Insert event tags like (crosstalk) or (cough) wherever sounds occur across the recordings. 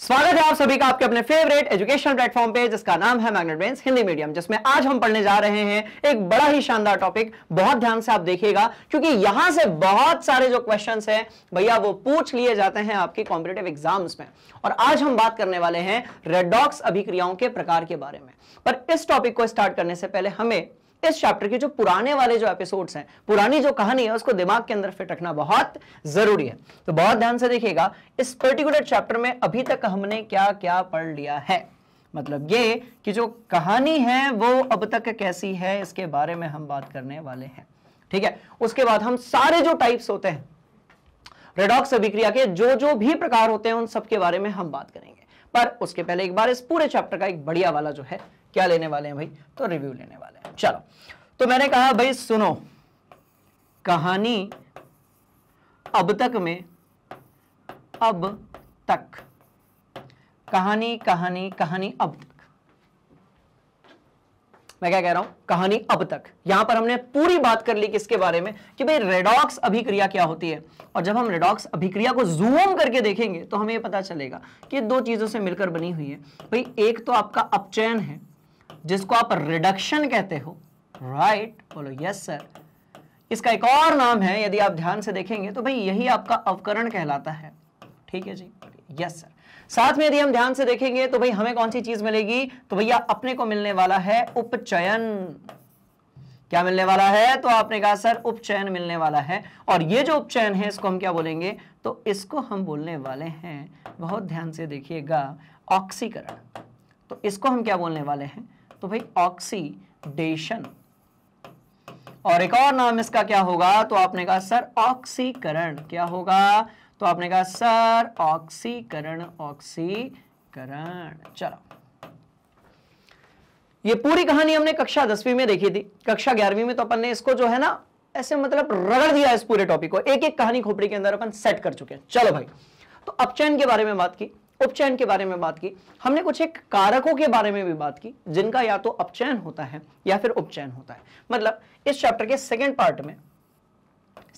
स्वागत है आप सभी का आपके अपने फेवरेट एजुकेशनल प्लेटफॉर्म पे जिसका नाम है मैग्नेट ब्रेन्स हिंदी मीडियम जिसमें आज हम पढ़ने जा रहे हैं एक बड़ा ही शानदार टॉपिक बहुत ध्यान से आप देखिएगा क्योंकि यहां से बहुत सारे जो क्वेश्चंस हैं भैया वो पूछ लिए जाते हैं आपके कॉम्पिटेटिव एग्जाम्स में और आज हम बात करने वाले हैं रेडॉक्स अभिक्रियाओं के प्रकार के बारे में पर इस टॉपिक को स्टार्ट करने से पहले हमें इस चैप्टर के जो पुराने वाले जो एपिसोड्स हैं पुरानी जो कहानी है उसको दिमाग के अंदर फिट रखना बहुत जरूरी है तो बहुत ध्यान से देखिएगा इस पर्टिकुलर चैप्टर में अभी तक हमने क्या क्या पढ़ लिया है मतलब ये कि जो कहानी है वो अब तक कैसी है इसके बारे में हम बात करने वाले हैं ठीक है उसके बाद हम सारे जो टाइप्स होते हैं रेडॉक्स अभिक्रिया के जो जो भी प्रकार होते हैं उन सबके बारे में हम बात करेंगे पर उसके पहले एक बार इस पूरे चैप्टर का एक बढ़िया वाला जो है क्या लेने वाले हैं भाई तो रिव्यू लेने वाले हैं चलो तो मैंने कहा भाई सुनो कहानी अब तक में अब तक कहानी कहानी कहानी अब तक मैं क्या कह रहा हूं कहानी अब तक यहां पर हमने पूरी बात कर ली किसके बारे में कि भाई रेडॉक्स अभिक्रिया क्या होती है और जब हम रेडॉक्स अभिक्रिया को जूम करके देखेंगे तो हमें पता चलेगा कि दो चीजों से मिलकर बनी हुई है भाई एक तो आपका अपचयन है जिसको आप रिडक्शन कहते हो राइट right? बोलो यस सर इसका एक और नाम है यदि आप ध्यान से देखेंगे तो भाई यही आपका अवकरण कहलाता है ठीक है जी यस सर साथ में यदि हम ध्यान से देखेंगे तो भाई हमें कौन सी चीज मिलेगी तो भैया अपने को मिलने वाला है उपचयन क्या मिलने वाला है तो आपने कहा सर उपचयन मिलने वाला है और ये जो उपचयन है इसको हम क्या बोलेंगे तो इसको हम बोलने वाले हैं बहुत ध्यान से देखिएगा ऑक्सीकरण तो इसको हम क्या बोलने वाले हैं तो भाई ऑक्सीडेशन और एक और नाम इसका क्या होगा तो आपने कहा सर ऑक्सीकरण क्या होगा तो आपने कहा सर ऑक्सीकरण ऑक्सीकरण चलो ये पूरी कहानी हमने कक्षा दसवीं में देखी थी कक्षा ग्यारहवीं में तो अपन ने इसको जो है ना ऐसे मतलब रगड़ दिया इस पूरे टॉपिक को एक एक कहानी खोपड़ी के अंदर अपन सेट कर चुके हैं चलो भाई तो अपचयन के बारे में बात की उपचयन के बारे में बात की हमने कुछ एक कारकों के बारे में भी बात की जिनका या तो अपचयन होता है या फिर उपचयन होता है मतलब इस चैप्टर के सेकेंड पार्ट में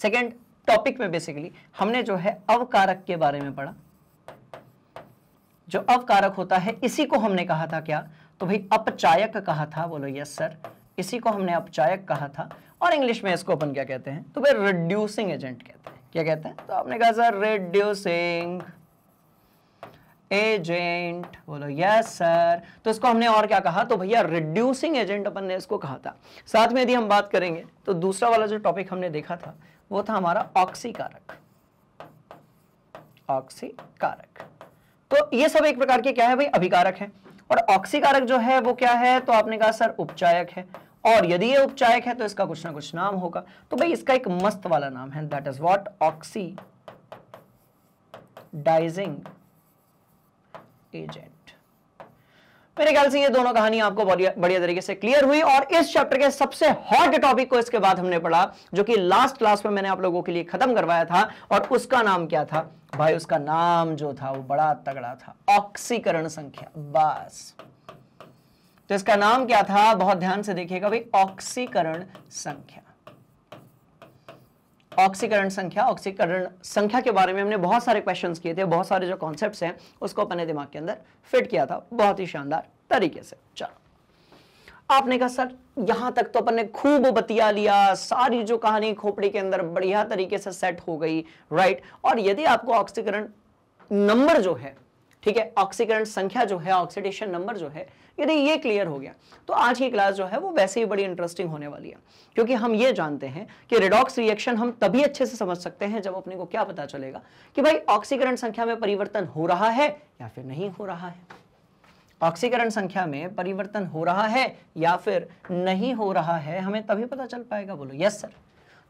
सेकेंड टॉपिक में बेसिकली हमने जो है अवकारक के बारे में पढ़ा जो अवकारक होता है इसी को हमने कहा था क्या तो भाई अपचायक कहा था बोलो यस सर इसी को हमने अपचायक कहा था और इंग्लिश में इसको अपन क्या कहते हैं तो भाई रिड्यूसिंग एजेंट कहते हैं क्या कहते हैं तो आपने कहा सर रिड्यूसिंग एजेंट बोलो यस सर तो इसको हमने और क्या कहा तो भैया रिड्यूसिंग एजेंट अपन ने इसको कहा था साथ में यदि हम बात करेंगे तो दूसरा वाला जो टॉपिक हमने देखा था वो था हमारा ऑक्सी कारक ऑक्सी कारक तो ये सब एक प्रकार के क्या है भाई अभिकारक है और ऑक्सी कारक जो है वो क्या है तो आपने कहा सर उपचायक है और यदि ये उपचायक है तो इसका कुछ ना कुछ नाम होगा तो भाई इसका एक मस्त वाला नाम है that is what oxidizing agent मेरे ख्याल से ये दोनों कहानी आपको बढ़िया तरीके से क्लियर हुई और इस चैप्टर के सबसे हॉट टॉपिक को इसके बाद हमने पढ़ा जो कि लास्ट क्लास में मैंने आप लोगों के लिए खत्म करवाया था और उसका नाम क्या था भाई उसका नाम जो था वो बड़ा तगड़ा था ऑक्सीकरण संख्या बस तो इसका नाम क्या था बहुत ध्यान से देखिएगा भाई ऑक्सीकरण संख्या ऑक्सीकरण संख्या ऑक्सीकरण संख्या के बारे में हमने बहुत सारे क्वेश्चंस किए थे बहुत सारे जो कॉन्सेप्ट्स हैं उसको अपने दिमाग के अंदर फिट किया था बहुत ही शानदार तरीके से चलो आपने कहा सर यहां तक तो अपन ने खूब बतिया लिया सारी जो कहानी खोपड़ी के अंदर बढ़िया तरीके से सेट हो गई राइट और यदि आपको ऑक्सीकरण नंबर जो है ठीक है ऑक्सीकरण संख्या जो है ऑक्सीडेशन नंबर जो है यदि ये क्लियर हो गया तो आज की क्लास जो है वो वैसे ही बड़ी इंटरेस्टिंग होने वाली है क्योंकि हम ये जानते हैं कि रेडॉक्स रिएक्शन हम तभी अच्छे से समझ सकते हैं जब अपने को क्या पता चलेगा कि भाई ऑक्सीकरण संख्या में परिवर्तन हो रहा है या फिर नहीं हो रहा है ऑक्सीकरण संख्या में परिवर्तन हो रहा है या फिर नहीं हो रहा है हमें तभी पता चल पाएगा बोलो यस सर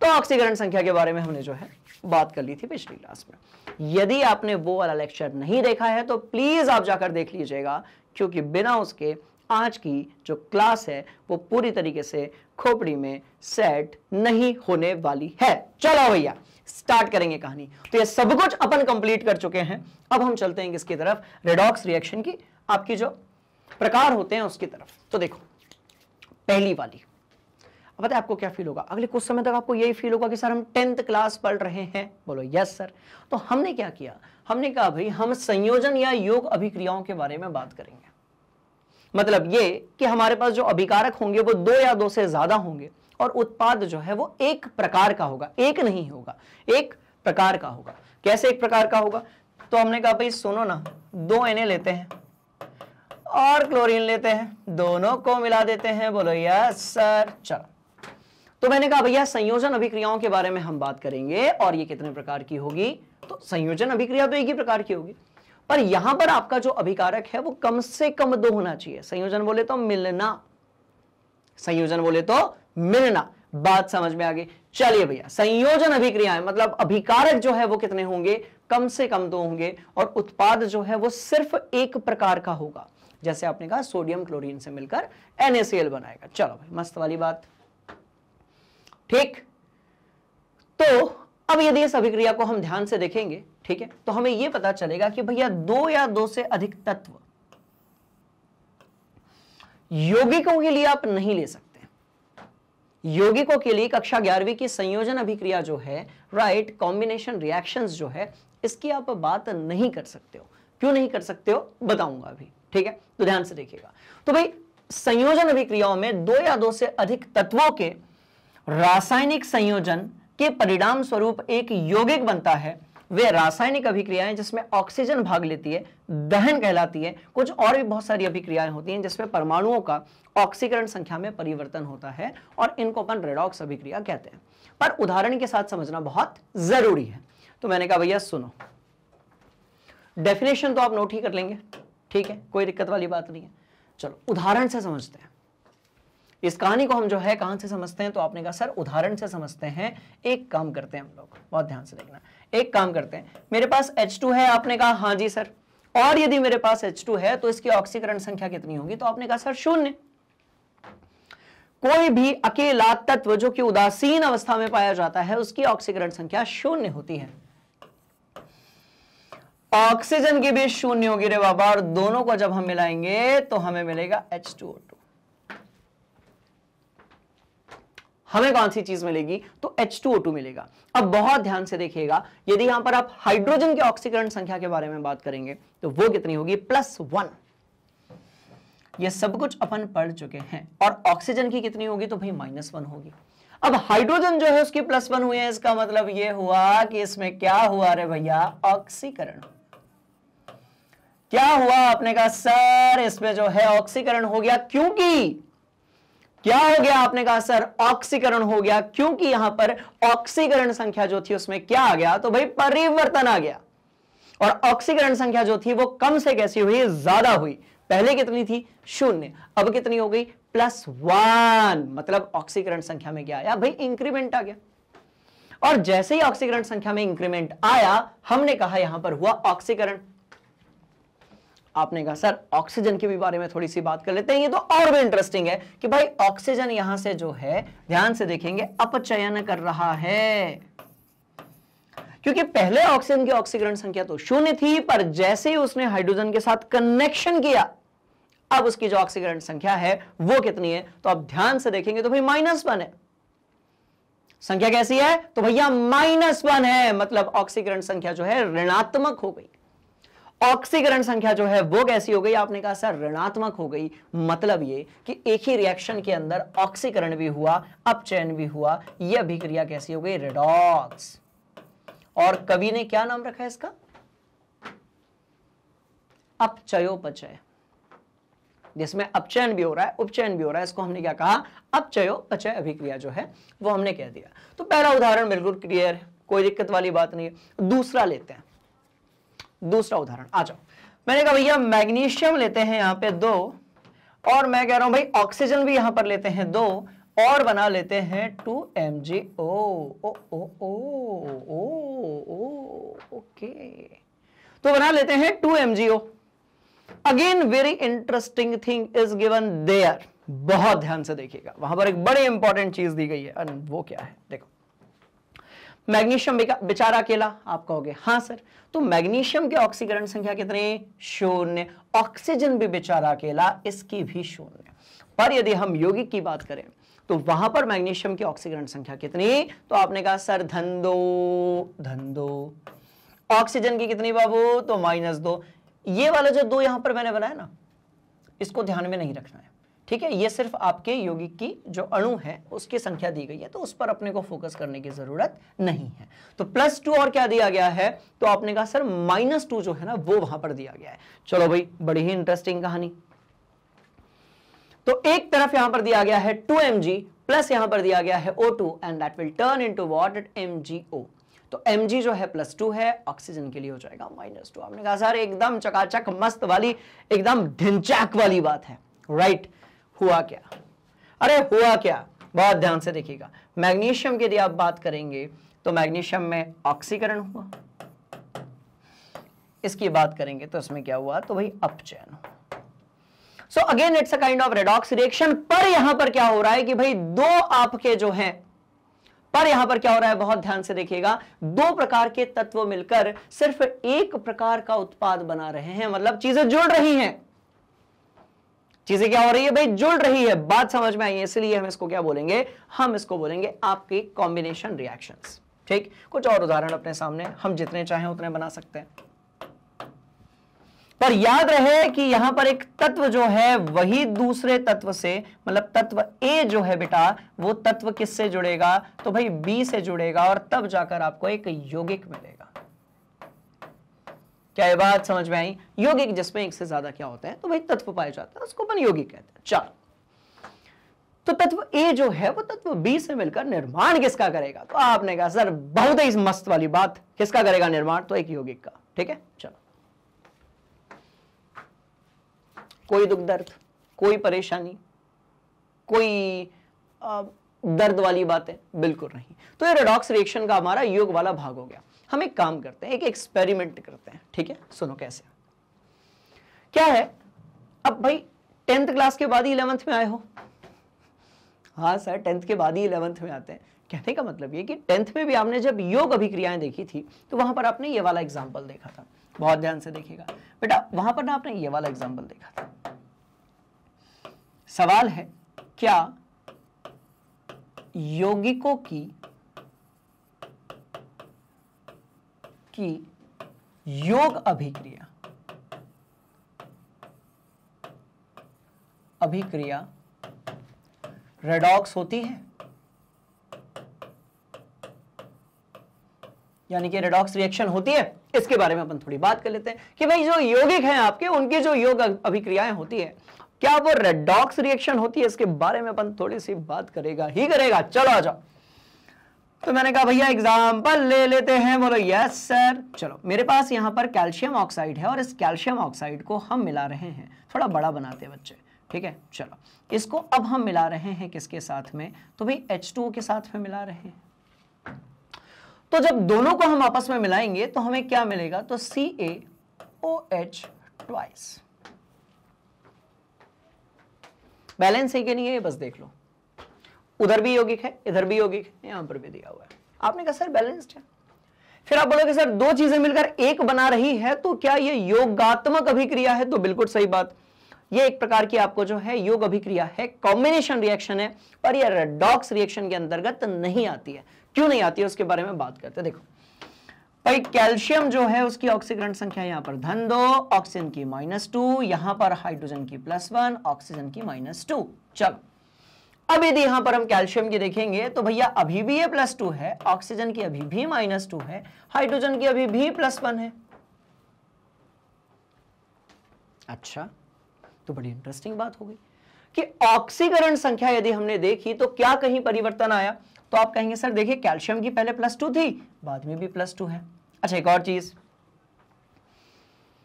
तो ऑक्सीकरण संख्या के बारे में हमने जो है बात कर ली थी पिछली क्लास में यदि आपने वो वाला लेक्चर नहीं देखा है तो प्लीज़ आप जाकर देख लीजिएगा क्योंकि बिना उसके आज की जो क्लास है वो पूरी तरीके से खोपड़ी में सेट नहीं होने वाली है चलो भैया स्टार्ट करेंगे कहानी तो ये सब कुछ अपन कंप्लीट कर चुके हैं अब हम चलते हैं किसकी तरफ रेडॉक्स रिएक्शन की आपकी जो प्रकार होते हैं उसकी तरफ तो देखो पहली वाली बताए आपको क्या फील होगा अगले कुछ समय तक आपको यही फील होगा कि सर हम टेंथ क्लास पढ़ रहे हैं बोलो यस सर तो हमने क्या किया हमने कहा भाई हम संयोजन या योग अभिक्रियाओं के बारे में बात करेंगे मतलब ये कि हमारे पास जो अभिकारक होंगे वो दो या दो से ज्यादा होंगे और उत्पाद जो है वो एक प्रकार का होगा एक नहीं होगा एक प्रकार का होगा कैसे एक प्रकार का होगा तो हमने कहा भाई सुनो ना दो एने लेते हैं और क्लोरीन लेते हैं दोनों को मिला देते हैं बोलो यस सर चलो तो मैंने कहा भैया संयोजन अभिक्रियाओं के बारे में हम बात करेंगे और ये कितने प्रकार की होगी तो संयोजन अभिक्रिया तो एक ही प्रकार की होगी पर यहां पर आपका जो अभिकारक है वो कम से कम दो होना चाहिए संयोजन बोले तो मिलना संयोजन बोले तो मिलना बात समझ में आ गई चलिए भैया संयोजन अभिक्रियाएं मतलब अभिकारक जो है वो कितने होंगे कम से कम दो होंगे और उत्पाद जो है वो सिर्फ एक प्रकार का होगा जैसे आपने कहा सोडियम क्लोरीन से मिलकर एनएसएल बनाएगा चलो भाई मस्त वाली बात ठीक तो अब यदि इस अभिक्रिया को हम ध्यान से देखेंगे ठीक है तो हमें यह पता चलेगा कि भैया दो या दो से अधिक तत्व यौगिकों के लिए आप नहीं ले सकते यौगिकों के लिए कक्षा ग्यारहवीं की संयोजन अभिक्रिया जो है राइट कॉम्बिनेशन रिएक्शंस जो है इसकी आप बात नहीं कर सकते हो क्यों नहीं कर सकते हो बताऊंगा अभी ठीक है तो ध्यान से देखिएगा तो भाई संयोजन अभिक्रियाओं में दो या दो से अधिक तत्वों के रासायनिक संयोजन के परिणाम स्वरूप एक यौगिक बनता है वे रासायनिक अभिक्रियाएं जिसमें ऑक्सीजन भाग लेती है दहन कहलाती है कुछ और भी बहुत सारी अभिक्रियाएं होती हैं जिसमें परमाणुओं का ऑक्सीकरण संख्या में परिवर्तन होता है और इनको अपन रेडॉक्स अभिक्रिया कहते हैं पर उदाहरण के साथ समझना बहुत जरूरी है तो मैंने कहा भैया सुनो डेफिनेशन तो आप नोट ही कर लेंगे ठीक है कोई दिक्कत वाली बात नहीं है चलो उदाहरण से समझते हैं इस कहानी को हम जो है कहां से समझते हैं तो आपने कहा सर उदाहरण से समझते हैं एक काम करते हैं हम लोग बहुत ध्यान से देखना एक काम करते हैं मेरे पास एच है आपने कहा हाँ जी सर और यदि मेरे पास एच है तो इसकी ऑक्सीकरण संख्या कितनी होगी तो आपने कहा सर शून्य कोई भी अकेला तत्व जो कि उदासीन अवस्था में पाया जाता है उसकी ऑक्सीकरण संख्या शून्य होती है ऑक्सीजन की भी शून्य होगी रे बाबा और दोनों को जब हम मिलाएंगे तो हमें मिलेगा H2O2 हमें कौन सी चीज मिलेगी तो H2O2 मिलेगा अब बहुत ध्यान से देखिएगा यदि यहां पर आप हाइड्रोजन के ऑक्सीकरण संख्या के बारे में बात करेंगे तो वो कितनी होगी प्लस वन ये सब कुछ अपन पढ़ चुके हैं और ऑक्सीजन की कितनी होगी तो भाई माइनस वन होगी अब हाइड्रोजन जो है उसकी प्लस वन हुई है इसका मतलब यह हुआ कि इसमें क्या हुआ रे भैया ऑक्सीकरण क्या हुआ आपने कहा सर इसमें जो है ऑक्सीकरण हो गया क्योंकि क्या हो गया आपने कहा सर ऑक्सीकरण हो गया क्योंकि यहां पर ऑक्सीकरण संख्या जो थी उसमें क्या आ गया तो भाई परिवर्तन आ गया और ऑक्सीकरण संख्या जो थी वो कम से कैसी हुई ज्यादा हुई पहले कितनी थी शून्य अब कितनी हो गई प्लस वन मतलब ऑक्सीकरण संख्या में क्या आया भाई इंक्रीमेंट आ गया और जैसे ही ऑक्सीकरण संख्या में इंक्रीमेंट आया हमने कहा यहां पर हुआ ऑक्सीकरण आपने कहा सर ऑक्सीजन के भी बारे में थोड़ी सी बात कर लेते हैं ये तो और भी इंटरेस्टिंग है कि भाई ऑक्सीजन यहां से जो है ध्यान से देखेंगे अपचयन कर रहा है क्योंकि पहले ऑक्सीजन की ऑक्सीकरण संख्या तो शून्य थी पर जैसे ही उसने हाइड्रोजन के साथ कनेक्शन किया अब उसकी जो ऑक्सीकरण संख्या है वो कितनी है तो आप ध्यान से देखेंगे तो भाई माइनस वन है संख्या कैसी है तो भैया माइनस वन है मतलब ऑक्सीकरण संख्या जो है ऋणात्मक हो गई ऑक्सीकरण संख्या जो है वो कैसी हो गई आपने कहा सर ऋणात्मक हो गई मतलब ये कि एक ही रिएक्शन के अंदर ऑक्सीकरण भी हुआ अपचयन भी हुआ यह अभिक्रिया कैसी हो गई रेडॉक्स और कवि ने क्या नाम रखा है इसका अपचयोपचय जिसमें अपचयन भी हो रहा है उपचयन भी हो रहा है इसको हमने क्या कहा अपचयोपचय अभिक्रिया जो है वो हमने कह दिया तो पहला उदाहरण बिल्कुल क्लियर है कोई दिक्कत वाली बात नहीं है दूसरा लेते हैं दूसरा उदाहरण आ जाओ मैंने कहा भैया मैग्नीशियम लेते हैं यहां पे दो और मैं कह रहा हूं भाई ऑक्सीजन भी यहां पर लेते हैं दो और बना लेते हैं two M G O O O O O O okay तो बना लेते हैं two M G O again very interesting thing is given there बहुत ध्यान से देखिएगा वहां पर एक बड़ी इंपॉर्टेंट चीज दी गई है वो क्या है देखो मैग्नीशियम बेचारा अकेला आप कहोगे हाँ सर तो मैग्नीशियम के ऑक्सीकरण संख्या कितने शून्य ऑक्सीजन भी बेचारा अकेला इसकी भी शून्य पर यदि हम यौगिक की बात करें तो वहां पर मैग्नीशियम की ऑक्सीकरण संख्या कितनी तो आपने कहा सर धन दो धन दो ऑक्सीजन की कितनी बाबू तो माइनस दो ये वाला जो दो यहां पर मैंने बनाया ना इसको ध्यान में नहीं रखना है ठीक है ये सिर्फ आपके यौगिक की जो अणु है उसकी संख्या दी गई है तो उस पर अपने को फोकस करने की जरूरत नहीं है तो प्लस टू और क्या दिया गया है तो आपने कहा सर माइनस टू जो है ना वो वहां पर दिया गया है चलो भाई बड़ी ही इंटरेस्टिंग कहानी तो एक तरफ यहां पर दिया गया है टू एम जी प्लस यहां पर दिया गया है O two and that will turn into what M G O तो एम जी जो है प्लस टू है ऑक्सीजन के लिए हो जाएगा माइनस टू आपने कहा सर एकदम चकाचक मस्त वाली एकदम ढिंचैक वाली बात है राइट right? हुआ क्या अरे हुआ क्या बहुत ध्यान से देखिएगा मैग्नीशियम की यदि आप बात करेंगे तो मैग्नीशियम में ऑक्सीकरण हुआ इसकी बात करेंगे तो इसमें क्या हुआ तो भाई अपचयन so again it's a kind of redox reaction पर यहां पर क्या हो रहा है कि भाई दो आपके जो हैं पर यहां पर क्या हो रहा है बहुत ध्यान से देखिएगा दो प्रकार के तत्व मिलकर सिर्फ एक प्रकार का उत्पाद बना रहे हैं मतलब चीजें जुड़ रही हैं चीजें क्या हो रही है भाई जुड़ रही है बात समझ में आई है इसलिए हम इसको क्या बोलेंगे हम इसको बोलेंगे आपके कॉम्बिनेशन रिएक्शन ठीक कुछ और उदाहरण अपने सामने हम जितने चाहें उतने बना सकते हैं पर याद रहे कि यहां पर एक तत्व जो है वही दूसरे तत्व से मतलब तत्व ए जो है बेटा वो तत्व किससे जुड़ेगा तो भाई बी से जुड़ेगा और तब जाकर आपको एक यौगिक मिलेगा क्या ये बात समझ में आई यौगिक जिसमें एक से ज्यादा क्या होते हैं तो वही तत्व पाए जाते हैं उसको अपन यौगिक कहते हैं चार तो तत्व ए जो है वो तत्व बी से मिलकर निर्माण किसका करेगा तो आपने कहा सर बहुत ही मस्त वाली बात किसका करेगा निर्माण तो एक यौगिक का ठीक है चलो कोई दुख दर्द कोई परेशानी कोई दर्द वाली बातें बिल्कुल नहीं तो ये रेडॉक्स रिएक्शन का हमारा योग वाला भाग हो गया हम एक काम करते हैं एक एक्सपेरिमेंट करते हैं ठीक है सुनो कैसे क्या है अब भाई टेंथ क्लास के बाद ही इलेवंथ में आए हो हाँ सर टेंथ के बाद ही इलेवंथ में आते हैं कहने का मतलब ये कि टेंथ में भी आपने जब योग अभिक्रियाएं देखी थी तो वहां पर आपने ये वाला एग्जाम्पल देखा था बहुत ध्यान से देखिएगा बेटा वहां पर ना आपने ये वाला एग्जाम्पल देखा था सवाल है क्या योगिकों की कि योग अभिक्रिया अभिक्रिया रेडॉक्स होती है यानी कि रेडॉक्स रिएक्शन होती है इसके बारे में अपन थोड़ी बात कर लेते हैं कि भाई जो योगिक हैं आपके उनकी जो योग अभिक्रियाएं होती है क्या वो रेडॉक्स रिएक्शन होती है इसके बारे में अपन थोड़ी सी बात करेगा ही करेगा चलो आ जाओ तो मैंने कहा भैया एग्जाम्पल ले लेते हैं बोलो यस सर चलो मेरे पास यहाँ पर कैल्शियम ऑक्साइड है और इस कैल्शियम ऑक्साइड को हम मिला रहे हैं थोड़ा बड़ा बनाते हैं बच्चे ठीक है चलो इसको अब हम मिला रहे हैं किसके साथ में तो भाई एच के साथ में मिला रहे हैं तो जब दोनों को हम आपस में मिलाएंगे तो हमें क्या मिलेगा तो C A O H twice balance है कि नहीं है बस देख लो उधर भी यौगिक है इधर भी यौगिक है यहां पर भी दिया हुआ है आपने कहा सर बैलेंस्ड है फिर आप बोलोगे सर दो चीजें मिलकर एक बना रही है तो क्या यह योगात्मक अभिक्रिया है तो बिल्कुल सही बात ये एक प्रकार की आपको जो है योग अभिक्रिया है कॉम्बिनेशन रिएक्शन है पर यह रेडॉक्स रिएक्शन के अंतर्गत नहीं आती है क्यों नहीं आती है उसके बारे में बात करते हैं देखो भाई कैल्शियम जो है उसकी ऑक्सीकरण संख्या यहां पर धन दो ऑक्सीजन की माइनस टू यहां पर हाइड्रोजन की प्लस वन ऑक्सीजन की माइनस टू चलो अब यदि यहां पर हम कैल्शियम की देखेंगे तो भैया अभी भी ये प्लस टू है ऑक्सीजन की अभी भी माइनस टू है हाइड्रोजन की अभी भी प्लस वन है अच्छा तो बड़ी इंटरेस्टिंग बात हो गई कि ऑक्सीकरण संख्या यदि हमने देखी तो क्या कहीं परिवर्तन आया तो आप कहेंगे सर देखिए कैल्शियम की पहले प्लस टू थी बाद में भी प्लस टू है अच्छा एक और चीज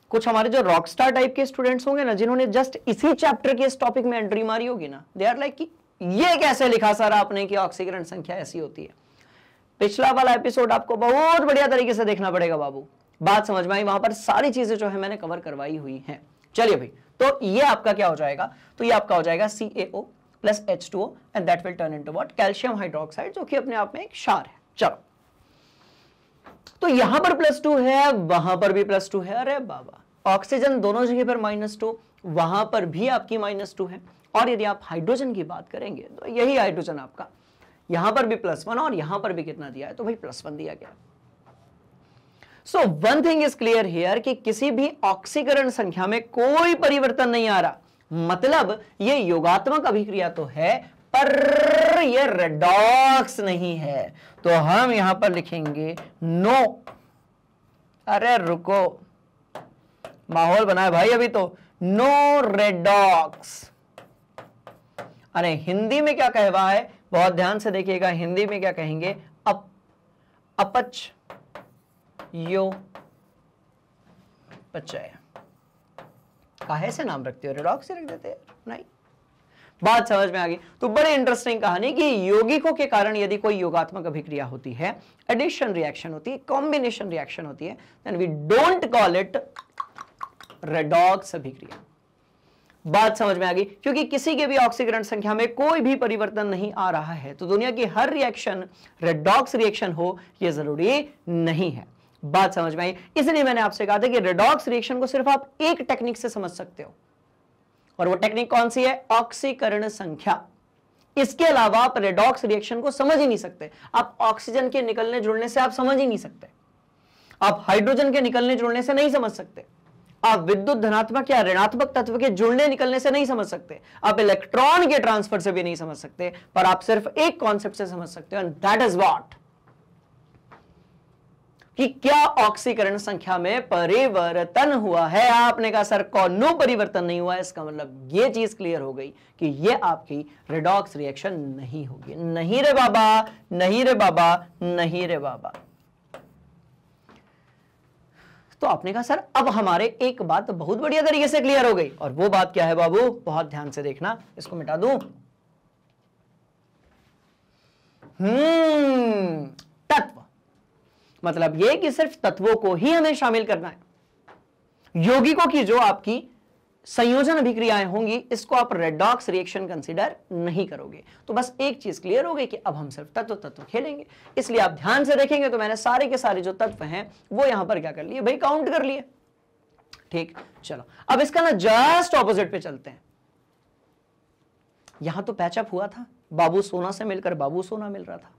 कुछ हमारे जो रॉकस्टार टाइप के स्टूडेंट्स होंगे ना जिन्होंने जस्ट इसी चैप्टर के इस टॉपिक में एंट्री मारी होगी ना दे आर लाइक की ये कैसे लिखा सर आपने कि ऑक्सीकरण संख्या ऐसी होती है पिछला वाला एपिसोड आपको बहुत बढ़िया तरीके से देखना पड़ेगा बाबू बात समझ में आई वहां पर सारी चीजें जो है मैंने कवर करवाई हुई हैं चलिए भाई तो ये आपका क्या हो जाएगा तो ये आपका हो जाएगा C A O plus H two O and that will turn into what calcium hydroxide जो कि अपने आप में एक क्षार है चलो तो यहां पर प्लस टू है वहां पर भी प्लस टू है अरे बाबा ऑक्सीजन दोनों जगह पर माइनस टू वहां पर भी आपकी माइनस टू है और यदि आप हाइड्रोजन की बात करेंगे तो यही हाइड्रोजन आपका यहां पर भी प्लस वन और यहां पर भी कितना दिया है तो भाई प्लस वन दिया गया so one thing is clear here कि किसी भी ऑक्सीकरण संख्या में कोई परिवर्तन नहीं आ रहा मतलब ये योगात्मक अभिक्रिया तो है पर ये रेडॉक्स नहीं है तो हम यहां पर लिखेंगे नो अरे रुको माहौल बनाए भाई अभी तो नो रेडॉक्स अरे हिंदी में क्या कहवा है बहुत ध्यान से देखिएगा हिंदी में क्या कहेंगे अप अपच यो पचय काहे से नाम रखते हो रेडॉक से रख देते नहीं बात समझ में आ गई तो बड़े इंटरेस्टिंग कहानी कि योगिकों के कारण यदि कोई योगात्मक अभिक्रिया होती है एडिशन रिएक्शन होती है कॉम्बिनेशन रिएक्शन होती है then we don't call it redox अभिक्रिया बात समझ में आ गई क्योंकि किसी के भी ऑक्सीकरण संख्या में कोई भी परिवर्तन नहीं आ रहा है तो दुनिया की हर रिएक्शन रेडॉक्स रिएक्शन हो यह जरूरी नहीं है बात समझ में आई इसलिए मैंने आपसे कहा था कि रेडॉक्स रिएक्शन को सिर्फ आप एक टेक्निक से समझ सकते हो और वो टेक्निक कौन सी है ऑक्सीकरण संख्या इसके अलावा आप रेडॉक्स रिएक्शन को समझ ही नहीं सकते आप ऑक्सीजन के निकलने जुड़ने से आप समझ ही नहीं सकते आप हाइड्रोजन के निकलने जुड़ने से नहीं समझ सकते आप विद्युत धनात्मक या ऋणात्मक तत्व के जुड़ने निकलने से नहीं समझ सकते आप इलेक्ट्रॉन के ट्रांसफर से भी नहीं समझ सकते पर आप सिर्फ एक कॉन्सेप्ट से समझ सकते हो एंड दैट इज वॉट कि क्या ऑक्सीकरण संख्या में परिवर्तन हुआ है आपने कहा सर कौनो परिवर्तन नहीं हुआ इसका मतलब ये चीज क्लियर हो गई कि ये आपकी रेडॉक्स रिएक्शन नहीं होगी नहीं रे बाबा नहीं रे बाबा नहीं रे बाबा तो आपने कहा सर अब हमारे एक बात बहुत बढ़िया तरीके से क्लियर हो गई और वो बात क्या है बाबू बहुत ध्यान से देखना इसको मिटा दू हम्म, तत्व मतलब ये कि सिर्फ तत्वों को ही हमें शामिल करना है योगिकों की जो आपकी संयोजन अभिक्रियाएं होंगी इसको आप रेडॉक्स रिएक्शन कंसिडर नहीं करोगे तो बस एक चीज क्लियर हो गई कि अब हम सिर्फ तत्व तत्व खेलेंगे इसलिए आप ध्यान से देखेंगे तो मैंने सारे के सारे जो तत्व हैं वो यहां पर क्या कर लिए भाई काउंट कर लिए ठीक चलो अब इसका ना जस्ट ऑपोजिट पे चलते हैं यहां तो पैचअप हुआ था बाबू सोना से मिलकर बाबू सोना मिल रहा था